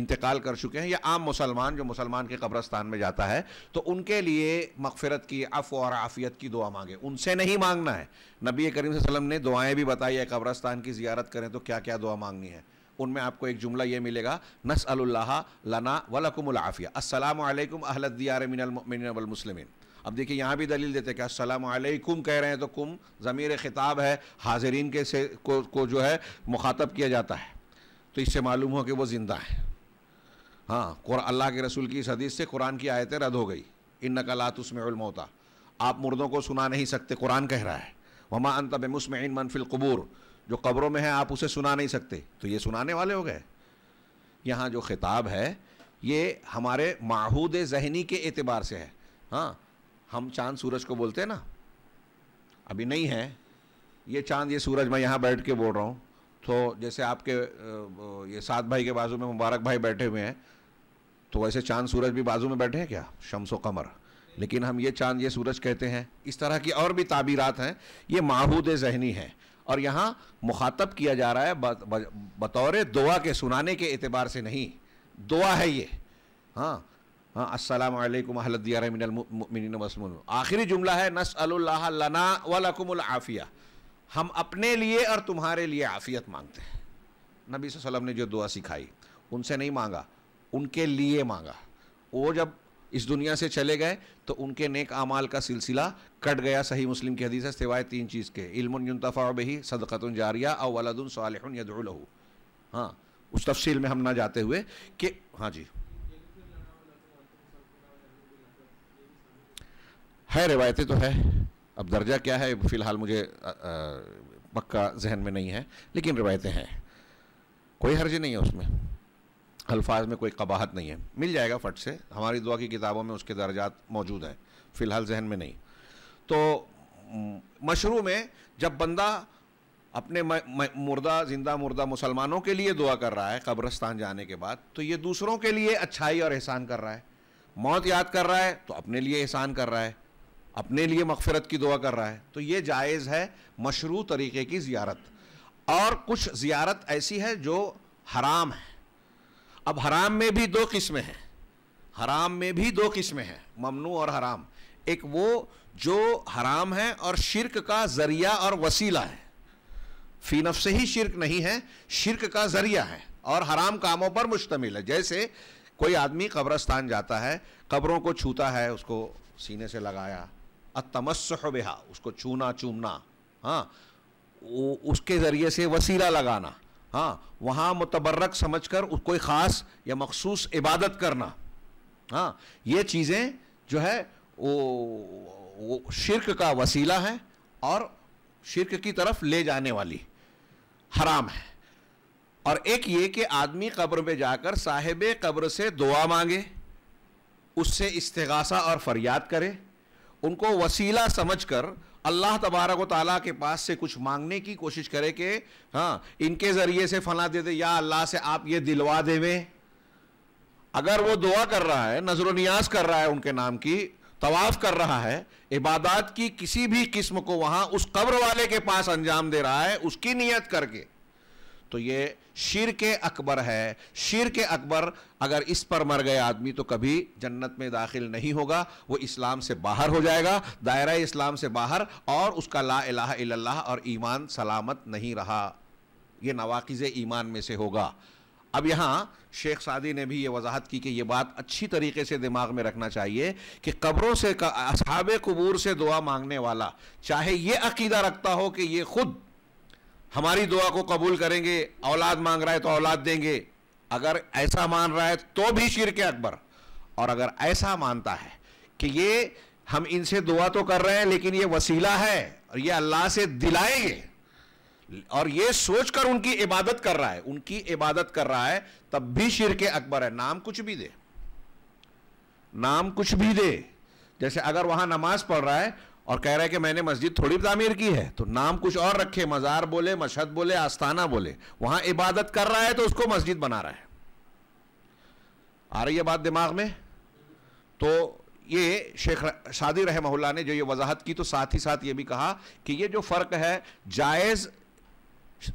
इंतकाल कर चुके हैं या आम मुसलमान जो मुसलमान के कब्रस्तान में जाता है तो उनके लिए मगफरत की अफ और आफ़ियत की दुआ मांगे उनसे नहीं मांगना है नबी करीम वसम ने दुआएँ भी बताई है कब्रस्तान की जियारत करें तो क्या क्या दुआ मांगनी है उनमें आपको एक जुमला ये मिलेगा नस अल्लाह लना वलकुमल असलम अहलदियार मिनल मिन अब देखिए यहाँ भी दलील देते क्या असलकुम कह रहे हैं तो कुम ज़मीर ख़िताब है हाजरीन के से को, को जो है मुखातब किया जाता है तो इससे मालूम हो कि वो ज़िंदा है हाँ अल्लाह के रसूल की इस हदीस से कुरान की आयतें रद्द हो गई इन नकलात उसमें होता आप मुर्दों को सुना नहीं सकते कुरान कह रहा है वमा अंतब इन मनफिल कबूर जो कब्रों में है आप उसे सुना नहीं सकते तो ये सुनाने वाले हो गए यहाँ जो खिताब है ये हमारे माहूद जहनी के अतबार से है हाँ हम चांद सूरज को बोलते हैं ना अभी नहीं है ये चांद ये सूरज मैं यहाँ बैठ के बोल रहा हूँ तो जैसे आपके ये सात भाई के बाजू में मुबारक भाई बैठे हुए हैं तो वैसे चांद सूरज भी बाजू में बैठे हैं क्या शमसो कमर लेकिन हम ये चांद ये सूरज कहते हैं इस तरह की और भी ताबीरात हैं ये माहूद जहनी है और यहाँ मुखातब किया जा रहा है बतौर दुआ के सुनाने के एतबार से नहीं दुआ है ये हाँ हाँ असलम अहलदियार मिनल आखिरी जुमला है नसअल्लाह लना वलकुमुल आफ़िया हम अपने लिए और तुम्हारे लिए आफ़ियत मांगते हैं नबी वसल्लम ने जो दुआ सिखाई उनसे नहीं मांगा उनके लिए मांगा वो जब इस दुनिया से चले गए तो उनके नेक आमाल का सिलसिला कट गया सही मुस्लिम की हदीस है सिवाय तीन चीज़ के इल्मतफ़ा बही सदक़त जारिया और वलदन हाँ उस तफसील में हम ना जाते हुए कि हाँ जी है रिवायतें तो है अब दर्जा क्या है फ़िलहाल मुझे पक्का जहन में नहीं है लेकिन रिवायतें हैं कोई हर्ज नहीं है उसमें अल्फाज में कोई कबाहत नहीं है मिल जाएगा फट से हमारी दुआ की किताबों में उसके दर्जात मौजूद हैं फ़िलहाल जहन में नहीं तो मशरू में जब बंदा अपने म, म, मुर्दा ज़िंदा मुर्दा मुसलमानों के लिए दुआ कर रहा है कब्रस्तान जाने के बाद तो ये दूसरों के लिए अच्छाई और एहसान कर रहा है मौत याद कर रहा है तो अपने लिए एहसान कर रहा है अपने लिए मगफरत की दुआ कर रहा है तो ये जायज़ है मशरू तरीके की ज़ियारत और कुछ ज़ियारत ऐसी है जो हराम है अब हराम में भी दो किस्में हैं हराम में भी दो किस्में हैं ममनू और हराम एक वो जो हराम है और शिरक का ज़रिया और वसीला है फीनफ से ही शिरक नहीं है शिरक का ज़रिया है और हराम कामों पर मुश्तमिल है जैसे कोई आदमी कब्रस्तान जाता है कब्रों को छूता है उसको सीने से लगाया अतमस्सु बेहा उसको छूना चूमना हाँ उसके ज़रिए से वसीला लगाना हाँ वहाँ मुतबर्रक समझ कर कोई ख़ास या मखसूस इबादत करना हाँ ये चीज़ें जो है वो, वो शिरक का वसीला है और शिरक की तरफ ले जाने वाली हराम है और एक ये कि आदमी कब्र में जाकर साहिब कब्र से दुआ मांगे उससे इस्तगासा और फरियाद करे उनको वसीला समझकर अल्लाह तबारक ताली के पास से कुछ मांगने की कोशिश करे कि हाँ इनके ज़रिए से फला दे दे या अल्लाह से आप ये दिलवा देवे अगर वो दुआ कर रहा है नजर न्याज कर रहा है उनके नाम की तवाफ़ कर रहा है इबादत की किसी भी किस्म को वहां उस कब्र वाले के पास अंजाम दे रहा है उसकी नीयत करके तो ये शिर के अकबर है शिर के अकबर अगर इस पर मर गए आदमी तो कभी जन्नत में दाखिल नहीं होगा वो इस्लाम से बाहर हो जाएगा दायरा इस्लाम से बाहर और उसका ला इलाह इल्लल्लाह और ईमान सलामत नहीं रहा ये नवाकज ईमान में से होगा अब यहाँ शेख सादी ने भी ये वजाहत की कि ये बात अच्छी तरीके से दिमाग में रखना चाहिए कि कब्रों से असहाब कबूर से दुआ मांगने वाला चाहे ये अकीदा रखता हो कि ये खुद हमारी दुआ को कबूल करेंगे औलाद मांग रहा है तो औलाद देंगे अगर ऐसा मान रहा है तो भी शिर के अकबर और अगर ऐसा मानता है कि ये हम इनसे दुआ तो कर रहे हैं लेकिन ये वसीला है और ये अल्लाह से दिलाएंगे और ये सोचकर उनकी इबादत कर रहा है उनकी इबादत कर रहा है तब भी शिर के अकबर है नाम कुछ भी दे नाम कुछ भी दे जैसे अगर वहां नमाज पढ़ रहा है और कह रहा है कि मैंने मस्जिद थोड़ी तामीर की है तो नाम कुछ और रखे मज़ार बोले मशहद बोले आस्थाना बोले वहाँ इबादत कर रहा है तो उसको मस्जिद बना रहा है आ रही है बात दिमाग में तो ये शेख शादी रहमहुल्ला ने जो ये वजाहत की तो साथ ही साथ ये भी कहा कि ये जो फ़र्क है जायज़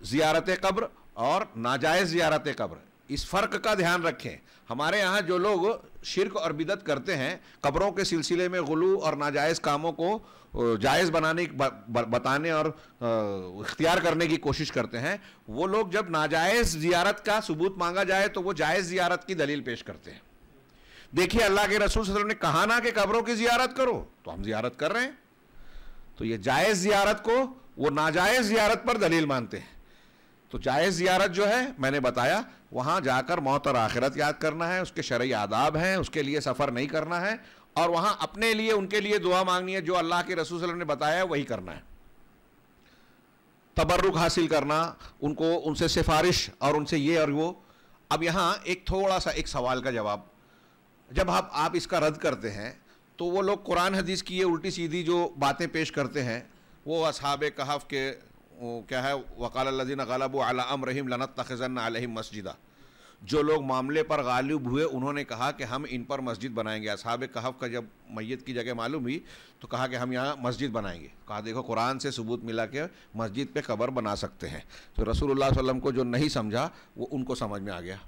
ज़ियारत कब्र और नाजायज़ ज़ियारत कब्र इस फ़र्क का ध्यान रखें हमारे यहाँ जो लोग शिरक और बिदत करते हैं कब्रों के सिलसिले में गुलू और नाजायज़ कामों को जायज़ बनाने बताने और इख्तियार करने की कोशिश करते हैं वो लोग जब नाजायज़ जियारत का सबूत मांगा जाए तो वो जायज़ जियारत की दलील पेश करते हैं देखिए अल्लाह के रसूल वसल्लम ने कहा ना कि कब्रों की जियारत करो तो हम जियारत कर रहे हैं तो ये जायज़ जियारत को वो नाजायज़ जियारत पर दलील मानते हैं तो जायज़ ज़ियारत जो है मैंने बताया वहाँ जाकर मौत और आखिरत याद करना है उसके शरय आदाब हैं उसके लिए सफ़र नहीं करना है और वहाँ अपने लिए उनके लिए दुआ मांगनी है जो अल्लाह के रसूल ने बताया वही करना है तबर्रुक हासिल करना उनको उनसे सिफारिश और उनसे ये और वो अब यहाँ एक थोड़ा सा एक सवाल का जवाब जब आप, आप इसका रद्द करते हैं तो वो लोग कुरान हदीस की ये उल्टी सीधी जो बातें पेश करते हैं वो अब कहाफ के क्या है वकालजीन गलब अलाम रहीम लनत तखजन मस्जिदा जो लोग मामले पर गालिब हुए उन्होंने कहा कि हम इन पर मस्जिद बनाएंगे असहाब कहफ का जब मैत की जगह मालूम हुई तो कहा कि हम यहाँ मस्जिद बनाएंगे कहा देखो कुरान से सबूत मिला के मस्जिद पे कबर बना सकते हैं तो रसूलुल्लाह वसल्लम को जो नहीं समझा वो उनको समझ में आ गया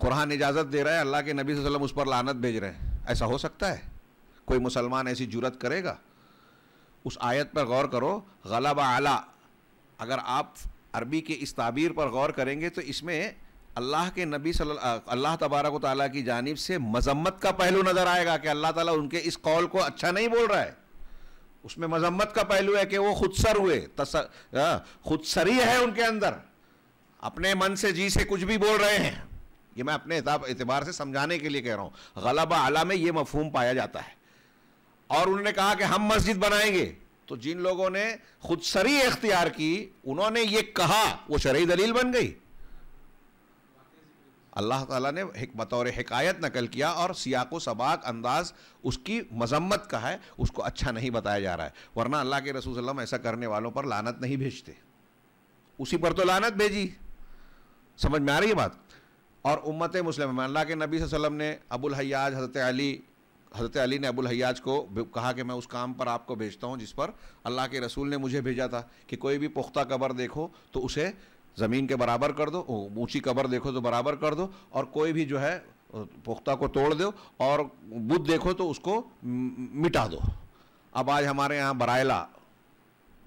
कुरान इजाज़त दे रहा है अल्लाह के नबी वसलम उस पर लानत भेज रहे हैं ऐसा हो सकता है कोई मुसलमान ऐसी जरूरत करेगा उस आयत पर गौर करो गलब आला अगर आप अरबी के इस ताबीर पर गौर करेंगे तो इसमें अल्लाह के नबी सल अल्लाह तबारक ताली की जानब से मजम्मत का पहलू नज़र आएगा कि अल्लाह ताली उनके इस कौल को अच्छा नहीं बोल रहा है उसमें मजम्मत का पहलू है कि वो खुदसर हुए तसर खुदसरी है उनके अंदर अपने मन से जी से कुछ भी बोल रहे हैं ये मैं अपने एतबार से समझाने के लिए कह रहा हूँ गलब आला में ये मफहूम पाया जाता है और उन्होंने कहा कि हम मस्जिद बनाएंगे तो जिन लोगों ने खुद सरी इख्तियार की उन्होंने ये कहा वो शरी दलील बन गई अल्लाह ताला ने बतौर हकायत नकल किया और सियाको सबाक अंदाज उसकी मजम्मत का है उसको अच्छा नहीं बताया जा रहा है वरना अल्लाह के रसूल सल्लम ऐसा करने वालों पर लानत नहीं भेजते उसी पर तो लानत भेजी समझ में आ रही है बात और उम्मत मुस्लिम अल्लाह के नबी वसल्लम ने अबुल हयाज हज़रत अली हज़रत अली ने अबुल हयाज को कहा कि मैं उस काम पर आपको भेजता हूँ जिस पर अल्लाह के रसूल ने मुझे भेजा था कि कोई भी पुख्ता कबर देखो तो उसे ज़मीन के बराबर कर दो ऊंची कबर देखो तो बराबर कर दो और कोई भी जो है पुख्ता को तोड़ दो और बुध देखो तो उसको मिटा दो अब आज हमारे यहाँ बरायला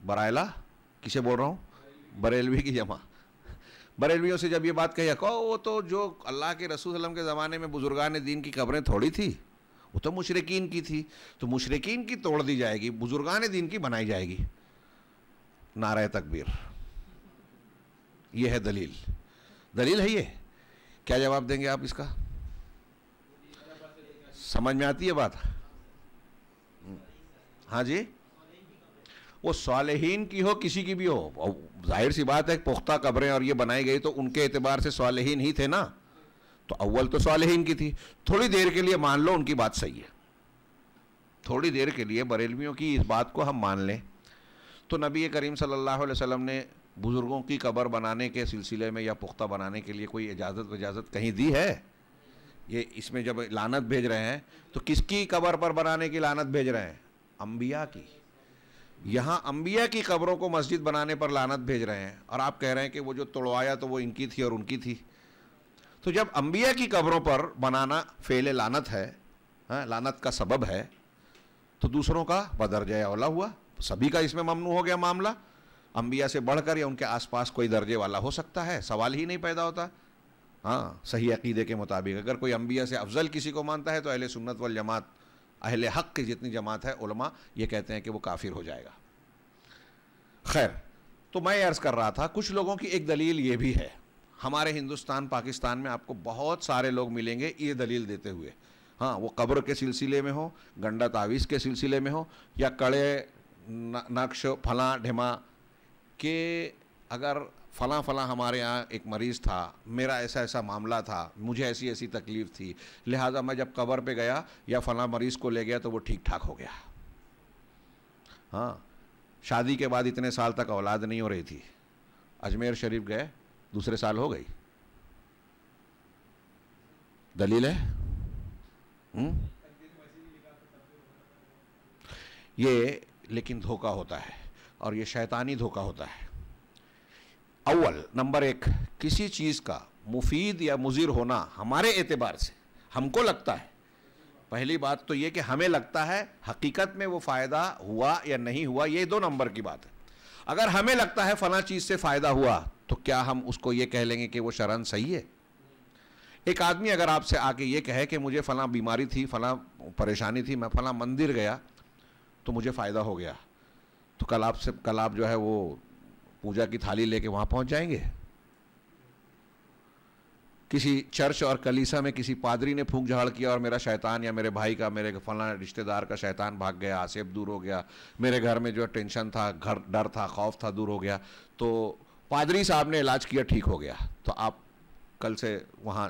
बरायला किसे बोल रहा हूँ बरेलवी की जमा बरेलवियों से जब ये बात कही कहो वो तो जो अल्लाह के रसूल वसम के ज़माने में बुजुर्गान दीन की कबरें थोड़ी थी वो तो मुशरकिन की थी तो मुशरकिन की तोड़ दी जाएगी बुजुर्गान दिन की बनाई जाएगी नाराय तकबीर यह है दलील दलील है ये क्या जवाब देंगे आप इसका समझ में आती है बात हाँ जी वो सालहीन की हो किसी की भी हो और जाहिर सी बात है पुख्ता कब्रें और ये बनाई गई तो उनके एतबार से सालहीन ही थे ना तो अव्वल तो सवाल ही इनकी थी थोड़ी देर के लिए मान लो उनकी बात सही है थोड़ी देर के लिए बरेलवियों की इस बात को हम मान लें तो नबी करीम सल्लल्लाहु अलैहि वसल्लम ने बुज़ुर्गों की कब्र बनाने के सिलसिले में या पुख्ता बनाने के लिए कोई इजाज़त वजाज़त कहीं दी है ये इसमें जब लानत भेज रहे हैं तो किसकी कब्र पर बनाने की लानत भेज रहे हैं अम्बिया की यहाँ अम्बिया की कब्रों को मस्जिद बनाने पर लानत भेज रहे हैं और आप कह रहे हैं कि वो जो तोड़वाया तो वो इनकी थी और उनकी थी तो जब अम्बिया की कब्रों पर बनाना फेल लानत है हाँ लानत का सबब है तो दूसरों का बदरज अवला हुआ सभी का इसमें ममनू हो गया मामला अम्बिया से बढ़कर या उनके आसपास कोई दर्जे वाला हो सकता है सवाल ही नहीं पैदा होता हाँ सही अकीदे के मुताबिक अगर कोई अम्बिया से अफजल किसी को मानता है तो अहल सुन्नत वल जमात अहले हक की जितनी जमात है उलमा ये कहते हैं कि वो काफिर हो जाएगा खैर तो मैं अर्ज़ कर रहा था कुछ लोगों की एक दलील ये भी है हमारे हिंदुस्तान पाकिस्तान में आपको बहुत सारे लोग मिलेंगे ये दलील देते हुए हाँ वो कब्र के सिलसिले में हो गंडा तावीज़ के सिलसिले में हो या कड़े नक्श फला ढिमा के अगर फला फला हमारे यहाँ एक मरीज़ था मेरा ऐसा ऐसा मामला था मुझे ऐसी ऐसी तकलीफ़ थी लिहाजा मैं जब कबर पे गया या फला मरीज़ को ले गया तो वो ठीक ठाक हो गया हाँ शादी के बाद इतने साल तक औलाद नहीं हो रही थी अजमेर शरीफ गए दूसरे साल हो गई दलील है हम्म? ये लेकिन धोखा होता है और ये शैतानी धोखा होता है अव्वल नंबर एक किसी चीज़ का मुफीद या मुजिर होना हमारे एतबार से हमको लगता है पहली बात तो ये कि हमें लगता है हकीकत में वो फ़ायदा हुआ या नहीं हुआ ये दो नंबर की बात है अगर हमें लगता है फ़ला चीज़ से फ़ायदा हुआ तो क्या हम उसको ये कह लेंगे कि वो शरण सही है एक आदमी अगर आपसे आके ये कहे कि मुझे फला बीमारी थी फला परेशानी थी मैं फला मंदिर गया तो मुझे फ़ायदा हो गया तो कल आपसे कल आप जो है वो पूजा की थाली लेके वहाँ पहुँच जाएंगे किसी चर्च और कलीसा में किसी पादरी ने फूंक झाड़ किया और मेरा शैतान या मेरे भाई का मेरे फला रिश्तेदार का शैतान भाग गया आसेब दूर हो गया मेरे घर में जो टेंशन था घर डर था खौफ था दूर हो गया तो पादरी साहब ने इलाज किया ठीक हो गया तो आप कल से वहाँ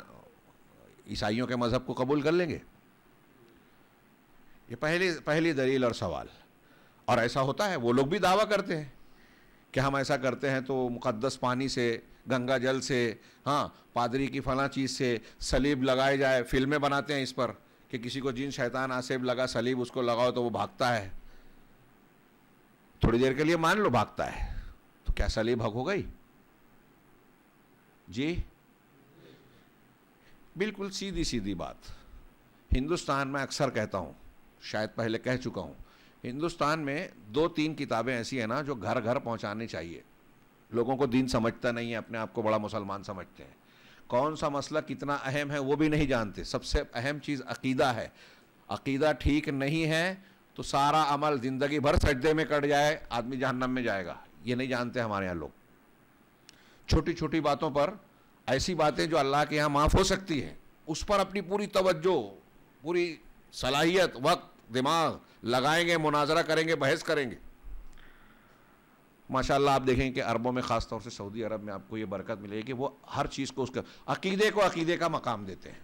ईसाइयों के मज़हब को कबूल कर लेंगे ये पहली पहली दलील और सवाल और ऐसा होता है वो लोग भी दावा करते हैं कि हम ऐसा करते हैं तो मुक़दस पानी से गंगा जल से हाँ पादरी की फ़ला चीज़ से सलीब लगाए जाए फिल्में बनाते हैं इस पर कि किसी को जिन शैतान आसेब लगा सलीब उसको लगाओ तो वो भागता है थोड़ी देर के लिए मान लो भागता है क्या सलीब हक हो गई जी बिल्कुल सीधी सीधी बात हिंदुस्तान में अक्सर कहता हूं शायद पहले कह चुका हूं हिंदुस्तान में दो तीन किताबें ऐसी हैं ना जो घर घर पहुंचानी चाहिए लोगों को दीन समझता नहीं है अपने आप को बड़ा मुसलमान समझते हैं कौन सा मसला कितना अहम है वो भी नहीं जानते सबसे अहम चीज़ अकीदा है अकीदा ठीक नहीं है तो सारा अमल ज़िंदगी भर सजदे में कट जाए आदमी जहन्नम में जाएगा ये नहीं जानते हमारे यहाँ लोग छोटी छोटी बातों पर ऐसी बातें जो अल्लाह के यहाँ माफ़ हो सकती हैं उस पर अपनी पूरी तवज्जो पूरी सलाहियत वक्त दिमाग लगाएंगे मुनाजरा करेंगे बहस करेंगे माशाल्लाह आप देखें कि अरबों में ख़ास तौर से सऊदी अरब में आपको ये बरकत मिलेगी कि वो हर चीज़ को उसके अकीदे को अकीदे का मकाम देते हैं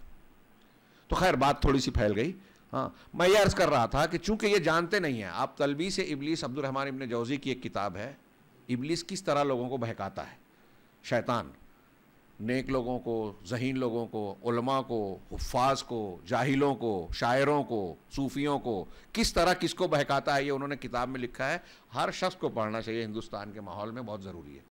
तो खैर बात थोड़ी सी फैल गई हाँ मैं ये अर्ज़ कर रहा था कि चूंकि ये जानते नहीं हैं आप तलबी से इबलीस अब्दुलरहमान इबन जौज़ी की एक किताब है इबलिस किस तरह लोगों को बहकाता है शैतान नेक लोगों को जहीन लोगों को उलमा को हफ्फाज को जाहिलों को शायरों को सूफियों को किस तरह किसको बहकाता है ये उन्होंने किताब में लिखा है हर शख्स को पढ़ना चाहिए हिंदुस्तान के माहौल में बहुत ज़रूरी है